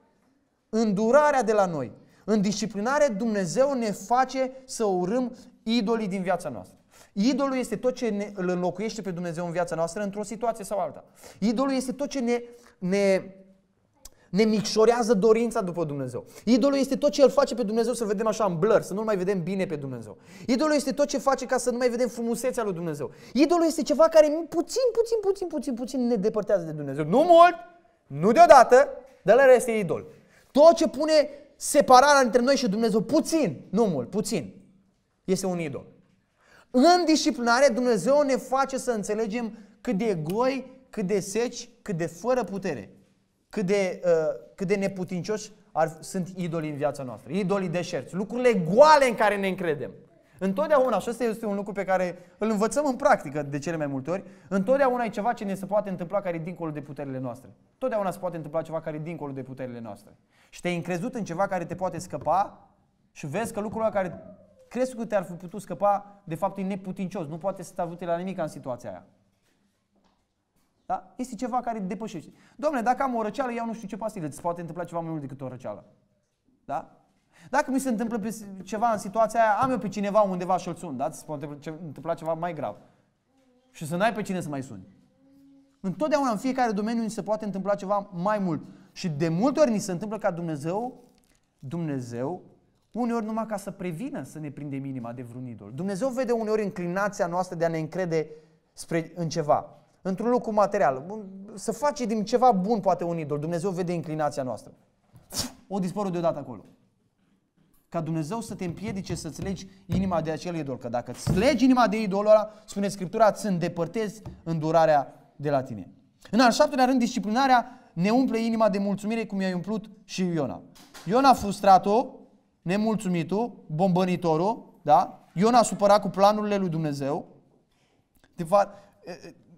îndurarea de la noi. În disciplinare Dumnezeu ne face să urâm idolii din viața noastră. Idolul este tot ce ne, îl înlocuiește pe Dumnezeu în viața noastră într-o situație sau alta. Idolul este tot ce ne, ne ne micșorează dorința după Dumnezeu. Idolul este tot ce îl face pe Dumnezeu să vedem așa în blur, să nu mai vedem bine pe Dumnezeu. Idolul este tot ce face ca să nu mai vedem frumusețea lui Dumnezeu. Idolul este ceva care puțin, puțin, puțin, puțin, puțin ne depărtează de Dumnezeu. Nu mult, nu deodată, dar la este idol. Tot ce pune separarea între noi și Dumnezeu, puțin, nu mult, puțin, este un idol. În disciplinare, Dumnezeu ne face să înțelegem cât de goi, cât de seci, cât de fără putere cât de, uh, cât de neputincioși ar, sunt idolii în viața noastră, idolii deșerți, lucrurile goale în care ne încredem. Întotdeauna, și asta este un lucru pe care îl învățăm în practică de cele mai multe ori, întotdeauna e ceva ce ne se poate întâmpla care e dincolo de puterile noastre. Totdeauna se poate întâmpla ceva care e dincolo de puterile noastre. Și te-ai încrezut în ceva care te poate scăpa și vezi că lucrul care crezi că te-ar fi putut scăpa, de fapt e neputincios, nu poate să te ajute la nimic în situația aia. Da? Este ceva care depășește. Domnule, dacă am o răceală, iau nu știu ce pastile. Îți poate întâmpla ceva mai mult decât o răceală. Da? Dacă mi se întâmplă ceva în situația aia, am eu pe cineva undeva și l sun, da? Se poate întâmpla ceva mai grav. Și să n-ai pe cine să mai suni. Întotdeauna, în fiecare domeniu, ni se poate întâmpla ceva mai mult. Și de multe ori ni se întâmplă ca Dumnezeu, Dumnezeu, uneori numai ca să prevină să ne prindem inima de vreun idol. Dumnezeu vede uneori înclinația noastră de a ne încrede spre, în ceva într-un lucru material. Să face din ceva bun poate un idol. Dumnezeu vede inclinația noastră. O dispără deodată acolo. Ca Dumnezeu să te împiedice să-ți legi inima de acel idol. Că dacă îți legi inima de idolul ăla, spune Scriptura, îți îndepărtezi îndurarea de la tine. În al șaptelea rând, disciplinarea ne umple inima de mulțumire cum i-a umplut și Iona. Iona frustrat-o, nemulțumitul, bombănitorul, da? Iona supărat cu planurile lui Dumnezeu. De fapt,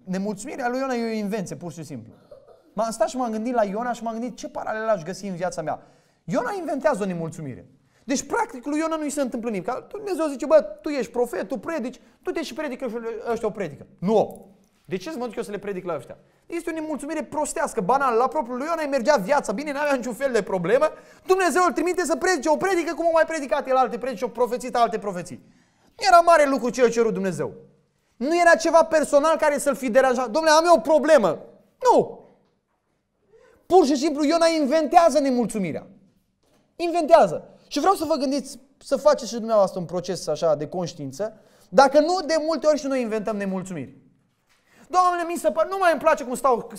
nemulțumirea lui Iona e o invenție, pur și simplu. M-am stat și m-am gândit la Iona și m-am gândit ce paralel aș găsi în viața mea. Iona inventează o nemulțumire. Deci, practic, lui Iona nu-i se întâmplă nimic. Dumnezeu zice, bă, tu ești profet, tu predici, tu te și predică și ăștia o predică. Nu! De ce să mă duc eu să le predic la ăștia? Este o nemulțumire prostească, banală. La propriul lui Iona îi mergea viața bine, n-avea niciun fel de problemă. Dumnezeu îl trimite să predice o predică cum o mai predicat el alte predici și o profețit alte profeții. Era mare lucru ce a cerut Dumnezeu. Nu era ceva personal care să-l fi deranjat. Domnule, am eu o problemă. Nu. Pur și simplu Iona inventează nemulțumirea. Inventează. Și vreau să vă gândiți, să faceți și dumneavoastră un proces așa de conștiință, dacă nu, de multe ori și noi inventăm nemulțumiri. Doamne, mi se pare, nu mai îmi place cum stau,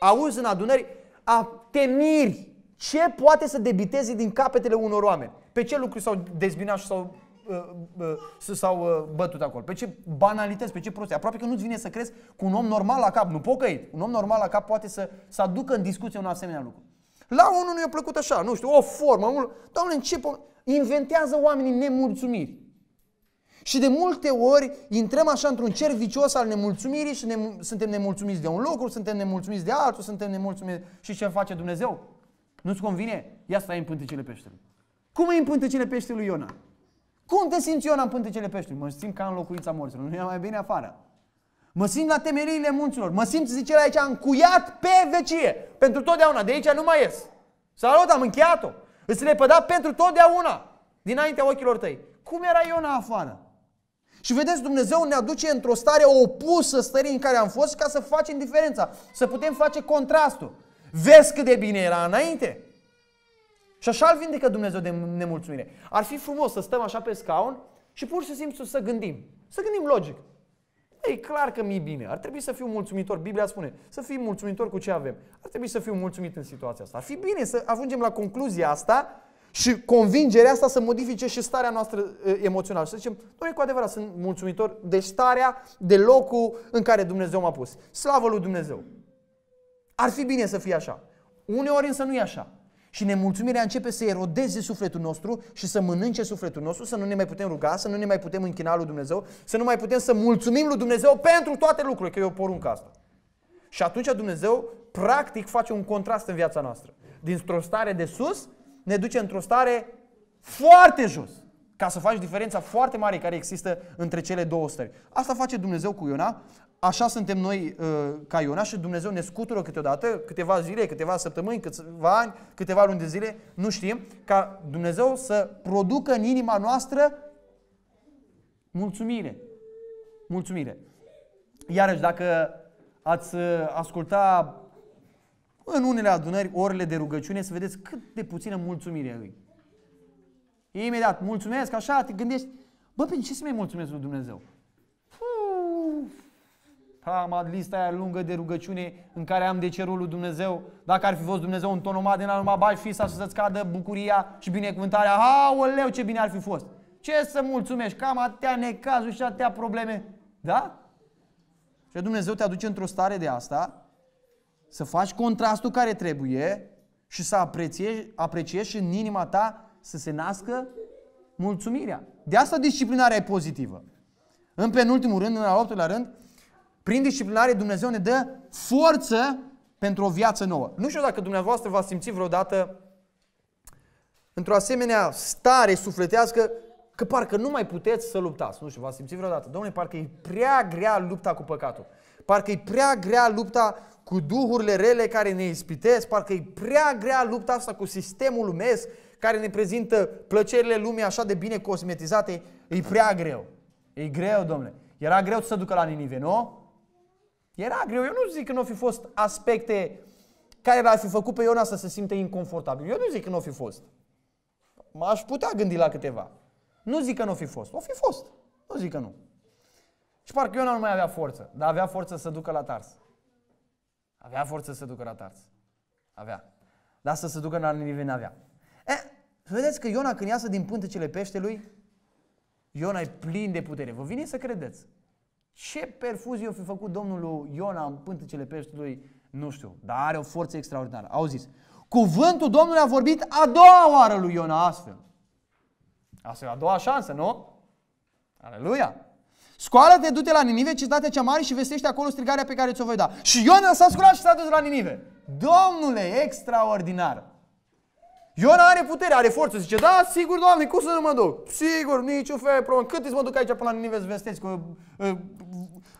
auzi în adunări, a temiri. Ce poate să debiteze din capetele unor oameni? Pe ce lucruri s-au dezbinat și s-au uh, uh s-au uh, bătut acolo. Pe ce banalități, pe ce prostii. Aproape că nu-ți vine să crezi cu un om normal la cap, nu pocăit, un om normal la cap poate să, să aducă în discuție un asemenea lucru. La unul nu i-a plăcut așa, nu știu, o formă, unul... Doamne, în ce Inventează oamenii nemulțumiri. Și de multe ori intrăm așa într-un cer vicios al nemulțumirii și ne, suntem nemulțumiți de un lucru, suntem nemulțumiți de altul, suntem nemulțumiți. Și ce face Dumnezeu? Nu-ți convine? Ia stai în pântecile peștelui. Cum e în pântecile peștelui Iona? Cum te simți Iona în pântecele peștului? Mă simt ca în locuința morților, nu e mai bine afară. Mă simt la temerile munților, mă simt, zice el aici, încuiat pe vecie. Pentru totdeauna, de aici nu mai ies. Salut, am încheiat-o. Îți păda pentru totdeauna, dinaintea ochilor tăi. Cum era Iona afară? Și vedeți, Dumnezeu ne aduce într-o stare opusă stării în care am fost ca să facem diferența, să putem face contrastul. Vezi cât de bine era înainte? Și așa îl vindecă Dumnezeu de nemulțumire. Ar fi frumos să stăm așa pe scaun și pur și simplu să gândim. Să gândim logic. E clar că mi-e bine. Ar trebui să fiu mulțumitor. Biblia spune să fii mulțumitor cu ce avem. Ar trebui să fiu mulțumit în situația asta. Ar fi bine să ajungem la concluzia asta și convingerea asta să modifice și starea noastră emoțională. Să zicem, doamne, cu adevărat sunt mulțumitor de starea, de locul în care Dumnezeu m-a pus. Slavă lui Dumnezeu! Ar fi bine să fie așa. Uneori însă nu e așa. Și nemulțumirea începe să erodeze sufletul nostru și să mănânce sufletul nostru, să nu ne mai putem ruga, să nu ne mai putem închina lui Dumnezeu, să nu mai putem să mulțumim lui Dumnezeu pentru toate lucrurile, că o poruncă asta. Și atunci Dumnezeu practic face un contrast în viața noastră. Dintr-o stare de sus ne duce într-o stare foarte jos. Ca să faci diferența foarte mare care există între cele două stări. Asta face Dumnezeu cu Iona, Așa suntem noi uh, ca Iona și Dumnezeu ne scutură câteodată, câteva zile, câteva săptămâni, câțiva ani, câteva luni de zile, nu știm, ca Dumnezeu să producă în inima noastră mulțumire. Mulțumire. Iarăși, dacă ați uh, asculta în unele adunări orele de rugăciune, să vedeți cât de puțină mulțumire lui. Imediat, mulțumesc, așa, te gândești, bă, prin ce să mai mulțumesc lui Dumnezeu? Ha, am lista aia lungă de rugăciune în care am de cerul lui Dumnezeu. Dacă ar fi fost Dumnezeu un tonomat din alma, bai fi să-ți cadă bucuria și binecuvântarea. Ha, leu ce bine ar fi fost. Ce să mulțumești, cam atâtea necazuri și atâtea probleme. Da? Și Dumnezeu te aduce într-o stare de asta, să faci contrastul care trebuie și să apreciezi, apreciezi în inima ta să se nască mulțumirea. De asta disciplinarea e pozitivă. În penultimul rând, în al optulea rând, prin disciplinare Dumnezeu ne dă forță pentru o viață nouă. Nu știu dacă dumneavoastră v-ați simțit vreodată într-o asemenea stare sufletească că parcă nu mai puteți să luptați. Nu știu, v-ați simțit vreodată. Domnule, parcă e prea grea lupta cu păcatul. Parcă e prea grea lupta cu duhurile rele care ne ispitesc, parcă e prea grea lupta asta cu sistemul lumesc care ne prezintă plăcerile lumii așa de bine cosmetizate, e prea greu. E greu, domnule. Era greu să se ducă la Ninive, nu? Era greu. Eu nu zic că nu fi fost aspecte care l-ar fi făcut pe Iona să se simte inconfortabil. Eu nu zic că nu o fi fost. M-aș putea gândi la câteva. Nu zic că nu o fi fost. O fi fost. Nu zic că nu. Și parcă Iona nu mai avea forță, dar avea forță să ducă la Tars. Avea forță să ducă la Tars. Avea. Dar să se ducă la Ninive n-avea. E, vedeți că Iona când iasă din pântecele peștelui, Iona e plin de putere. Vă vine să credeți. Ce perfuzie o fi făcut domnul Iona în pântecele peștului, nu știu, dar are o forță extraordinară. Au zis, cuvântul Domnului a vorbit a doua oară lui Iona astfel. Asta e a doua șansă, nu? Aleluia! Scoală-te, du-te la Ninive, cetatea cea mare și vestește acolo strigarea pe care ți-o voi da. Și Iona s-a sculat și s-a dus la Ninive. Domnule, extraordinar! Iona are putere, are forță. Zice, da, sigur, doamne, cum să nu mă duc? Sigur, niciun fel de problemă. Cât îți mă duc aici până la nivel vestesc cu uh, uh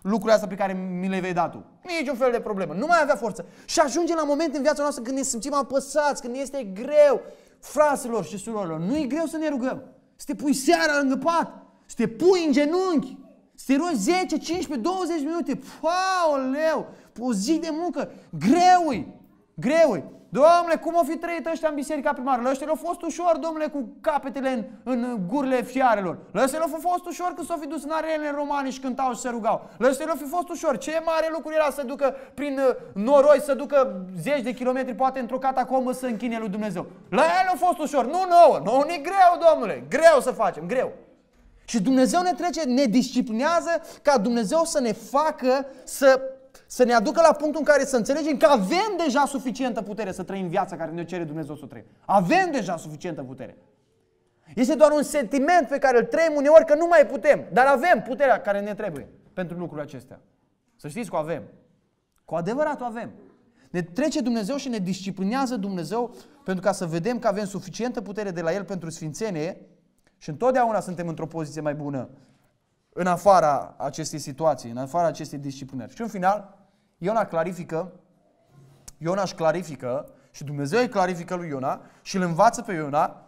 lucrurile astea pe care mi le vei da tu? Niciun fel de problemă. Nu mai avea forță. Și ajunge la moment în viața noastră când ne simțim apăsați, când ne este greu. Fraților și surorilor, nu e greu să ne rugăm. Să te pui seara lângă pat, să te pui în genunchi, să te rogi 10, 15, 20 minute. Paoleu, pe o zi de muncă, greu -i, greu Domnule, cum o fi trăit ăștia în biserica primară? l au fost ușor, domnule, cu capetele în, în gurile fiarelor. l au fost ușor când s-au fi dus în arenele romane și cântau și se rugau. Lăsele au fi fost ușor. Ce mare lucru era să ducă prin uh, noroi, să ducă zeci de kilometri, poate într-o catacombă să închine lui Dumnezeu. La el a fost ușor. Nu nouă, nu, e greu, domnule. Greu să facem, greu. Și Dumnezeu ne trece, ne disciplinează ca Dumnezeu să ne facă să să ne aducă la punctul în care să înțelegem că avem deja suficientă putere să trăim viața care ne cere Dumnezeu să o trăim. Avem deja suficientă putere. Este doar un sentiment pe care îl trăim uneori că nu mai putem, dar avem puterea care ne trebuie pentru lucrurile acestea. Să știți că o avem. Cu adevărat o avem. Ne trece Dumnezeu și ne disciplinează Dumnezeu pentru ca să vedem că avem suficientă putere de la El pentru sfințenie și întotdeauna suntem într-o poziție mai bună în afara acestei situații, în afara acestei disciplinări. Și în final, Iona clarifică, Iona își clarifică și Dumnezeu îi clarifică lui Iona și îl învață pe Iona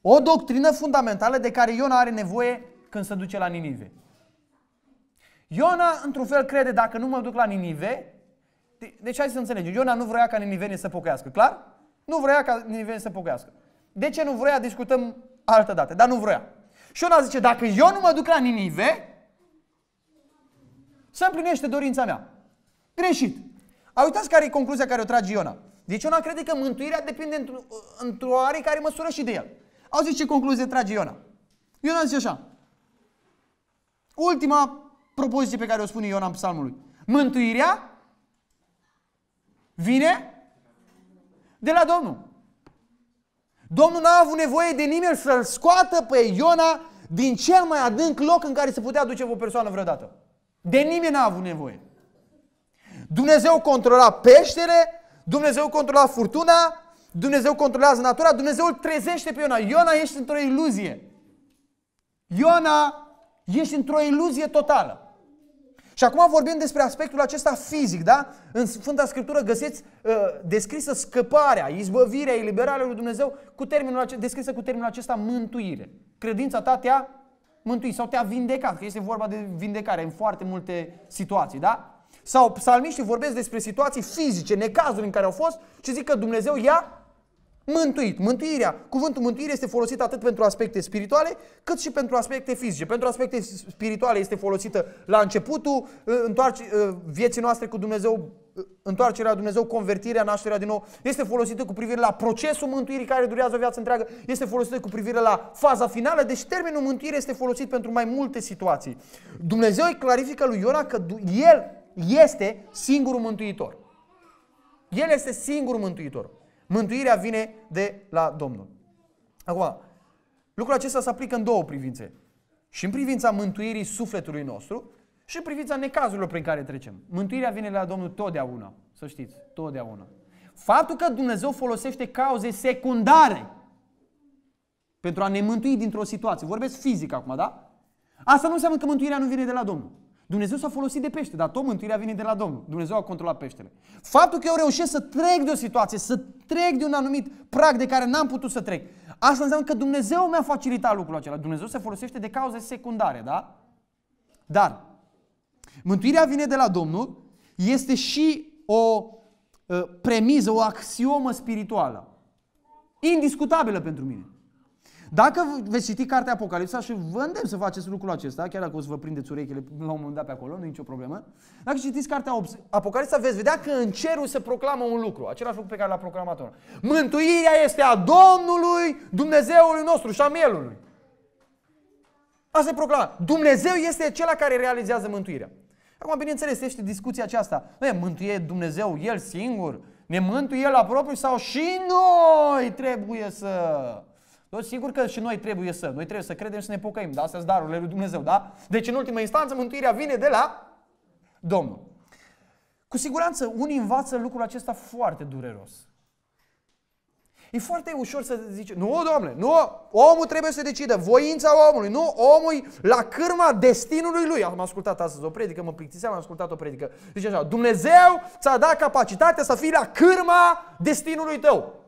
o doctrină fundamentală de care Iona are nevoie când se duce la Ninive. Iona, într-un fel, crede, dacă nu mă duc la Ninive, de deci hai să înțelegem, Iona nu vrea ca ninivenii să pocăiască, clar? Nu vrea ca ninivenii să pocăiască. De ce nu vrea? Discutăm altă dată, dar nu vrea. Și Iona zice, dacă eu nu mă duc la Ninive, se împlinește dorința mea. Greșit. A uitați care e concluzia care o trage Iona. Deci Iona crede că mântuirea depinde într-o, într-o oarecare măsură și de el. Auzi ce concluzie trage Iona. Iona zice așa. Ultima propoziție pe care o spune Iona în psalmului. Mântuirea vine de la Domnul. Domnul n-a avut nevoie de nimeni să-l scoată pe Iona din cel mai adânc loc în care se putea duce o persoană vreodată. De nimeni n-a avut nevoie. Dumnezeu controla peștele, Dumnezeu controla furtuna, Dumnezeu controlează natura, Dumnezeu îl trezește pe Iona. Iona, ești într-o iluzie. Iona, ești într-o iluzie totală. Și acum vorbim despre aspectul acesta fizic, da? În Sfânta Scriptură găsiți uh, descrisă scăparea, izbăvirea, eliberarea lui Dumnezeu cu termenul acesta, descrisă cu termenul acesta mântuire. Credința ta te-a mântuit sau te-a vindecat, că este vorba de vindecare în foarte multe situații, da? Sau psalmiștii vorbesc despre situații fizice, necazuri în care au fost și zic că Dumnezeu i-a mântuit. Mântuirea, cuvântul mântuire este folosit atât pentru aspecte spirituale, cât și pentru aspecte fizice. Pentru aspecte spirituale este folosită la începutul uh, întoarce, uh, vieții noastre cu Dumnezeu, uh, întoarcerea Dumnezeu, convertirea, nașterea din nou. Este folosită cu privire la procesul mântuirii care durează o viață întreagă, este folosită cu privire la faza finală, deci termenul mântuire este folosit pentru mai multe situații. Dumnezeu îi clarifică lui Iona că el este singurul mântuitor. El este singurul mântuitor. Mântuirea vine de la Domnul. Acum, lucrul acesta se aplică în două privințe. Și în privința mântuirii sufletului nostru și în privința necazurilor prin care trecem. Mântuirea vine de la Domnul totdeauna, să știți, totdeauna. Faptul că Dumnezeu folosește cauze secundare pentru a ne mântui dintr-o situație, vorbesc fizic acum, da? Asta nu înseamnă că mântuirea nu vine de la Domnul. Dumnezeu s-a folosit de pește, dar tot mântuirea vine de la Domnul. Dumnezeu a controlat peștele. Faptul că eu reușesc să trec de o situație, să trec de un anumit prag de care n-am putut să trec, asta înseamnă că Dumnezeu mi-a facilitat lucrul acela. Dumnezeu se folosește de cauze secundare, da? Dar mântuirea vine de la Domnul, este și o uh, premiză, o axiomă spirituală. Indiscutabilă pentru mine. Dacă veți citi cartea Apocalipsa și vă îndemn să faceți lucrul acesta, chiar dacă o să vă prindeți urechile la un moment dat pe acolo, nu e nicio problemă, dacă citiți cartea Apocalipsa, veți vedea că în cerul se proclamă un lucru, același lucru pe care l-a proclamat -o. Mântuirea este a Domnului, Dumnezeului nostru și a mielului. Asta e proclamat. Dumnezeu este cel care realizează mântuirea. Acum, bineînțeles, este discuția aceasta. Nu e mântuie Dumnezeu El singur? Ne mântuie El la propriu sau și noi trebuie să tot sigur că și noi trebuie să, noi trebuie să credem și să ne pocăim, da? Astea sunt darurile lui Dumnezeu, da? Deci în ultima instanță mântuirea vine de la Domnul. Cu siguranță unii învață lucrul acesta foarte dureros. E foarte ușor să zici, nu, domnule, nu, omul trebuie să decidă, voința omului, nu, omul la cârma destinului lui. Am ascultat astăzi o predică, mă plictiseam, am ascultat o predică. Zice așa, Dumnezeu ți-a dat capacitatea să fii la cârma destinului tău.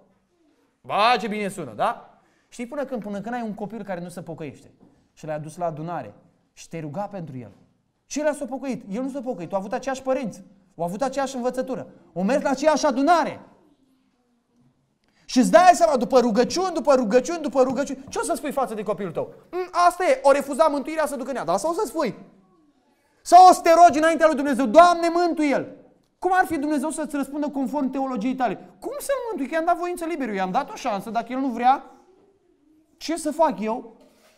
Ba, ce bine sună, da? Știi, până când? Până când ai un copil care nu se pocăiește și l-ai adus la adunare și te ruga pentru el. Și el a s-a pocăit. El nu s-a pocăit. A avut aceiași părinți. A avut aceeași învățătură. O mers la aceeași adunare. Și îți dai seama, după rugăciuni, după rugăciuni, după rugăciuni, ce o să spui față de copilul tău? Mm, asta e, o refuza mântuirea să ducă în ea, dar asta o să spui. Sau o să te rogi înaintea lui Dumnezeu, Doamne, mântuie el. Cum ar fi Dumnezeu să-ți răspundă conform teologiei tale? Cum să-l mântui? Că i-am dat voință liberă, i-am dat o șansă, dacă el nu vrea, ce să fac eu?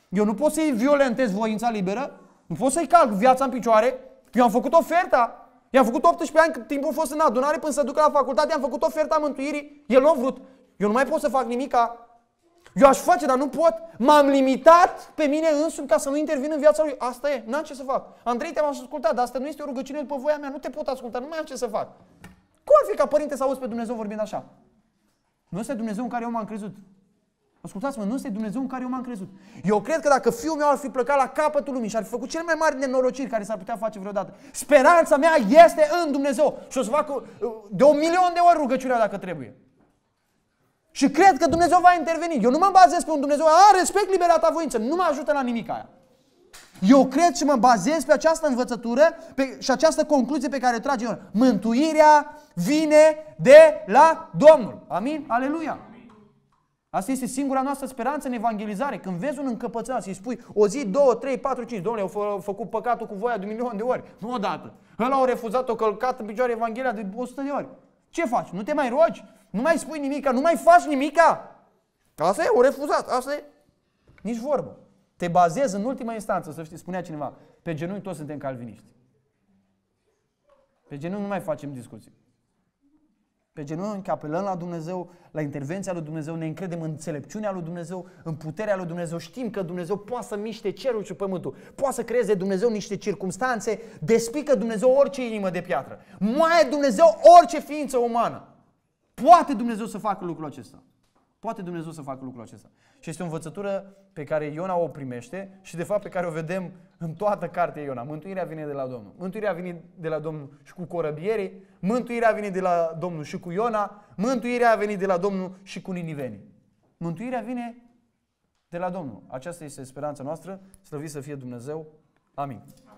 Eu nu pot să-i violentez voința liberă, nu pot să-i calc viața în picioare. Eu am făcut oferta. I-am făcut 18 ani cât timpul a fost în adunare până să duc la facultate, am făcut oferta mântuirii. El nu a vrut. Eu nu mai pot să fac nimica. Eu aș face, dar nu pot. M-am limitat pe mine însumi ca să nu intervin în viața lui. Asta e, n-am ce să fac. Andrei, te-am ascultat, dar asta nu este o rugăciune după voia mea, nu te pot asculta, nu mai am ce să fac. Cum ar fi ca părinte să auzi pe Dumnezeu vorbind așa? Nu este Dumnezeu în care eu m-am crezut. Ascultați-mă, nu este Dumnezeu în care eu m-am crezut. Eu cred că dacă fiul meu ar fi plecat la capătul lumii și ar fi făcut cele mai mari nenorociri care s-ar putea face vreodată, speranța mea este în Dumnezeu și o să fac uh, de un milion de ori rugăciunea dacă trebuie. Și cred că Dumnezeu va interveni. Eu nu mă bazez pe un Dumnezeu, a, respect libera ta voință, nu mă ajută la nimic aia. Eu cred și mă bazez pe această învățătură pe, și această concluzie pe care o trage eu. Mântuirea vine de la Domnul. Amin? Aleluia! Asta este singura noastră speranță în evangelizare. Când vezi un încăpățânat și spui o zi, două, trei, patru, cinci, domnule, au făcut păcatul cu voia de un milion de ori. Nu odată. Ăla au refuzat, o călcat în picioare Evanghelia de 100 de ori. Ce faci? Nu te mai rogi? Nu mai spui nimica? Nu mai faci nimica? Asta e, o refuzat. Asta e. Nici vorbă. Te bazezi în ultima instanță, să știi, spunea cineva, pe genunchi toți suntem calviniști. Pe genunchi nu mai facem discuții. Pe genunchi, apelăm la Dumnezeu, la intervenția lui Dumnezeu, ne încredem în înțelepciunea lui Dumnezeu, în puterea lui Dumnezeu. Știm că Dumnezeu poate să miște cerul și pământul. Poate să creeze Dumnezeu niște circunstanțe, despică Dumnezeu orice inimă de piatră. Mai Dumnezeu orice ființă umană. Poate Dumnezeu să facă lucrul acesta. Poate Dumnezeu să facă lucrul acesta și este o învățătură pe care Iona o primește și de fapt pe care o vedem în toată cartea Iona. Mântuirea vine de la Domnul. Mântuirea vine de la Domnul și cu corăbierii, mântuirea vine de la Domnul și cu Iona, mântuirea a venit de la Domnul și cu ninivenii. Mântuirea vine de la Domnul. Aceasta este speranța noastră. Slăvit să fie Dumnezeu. Amin.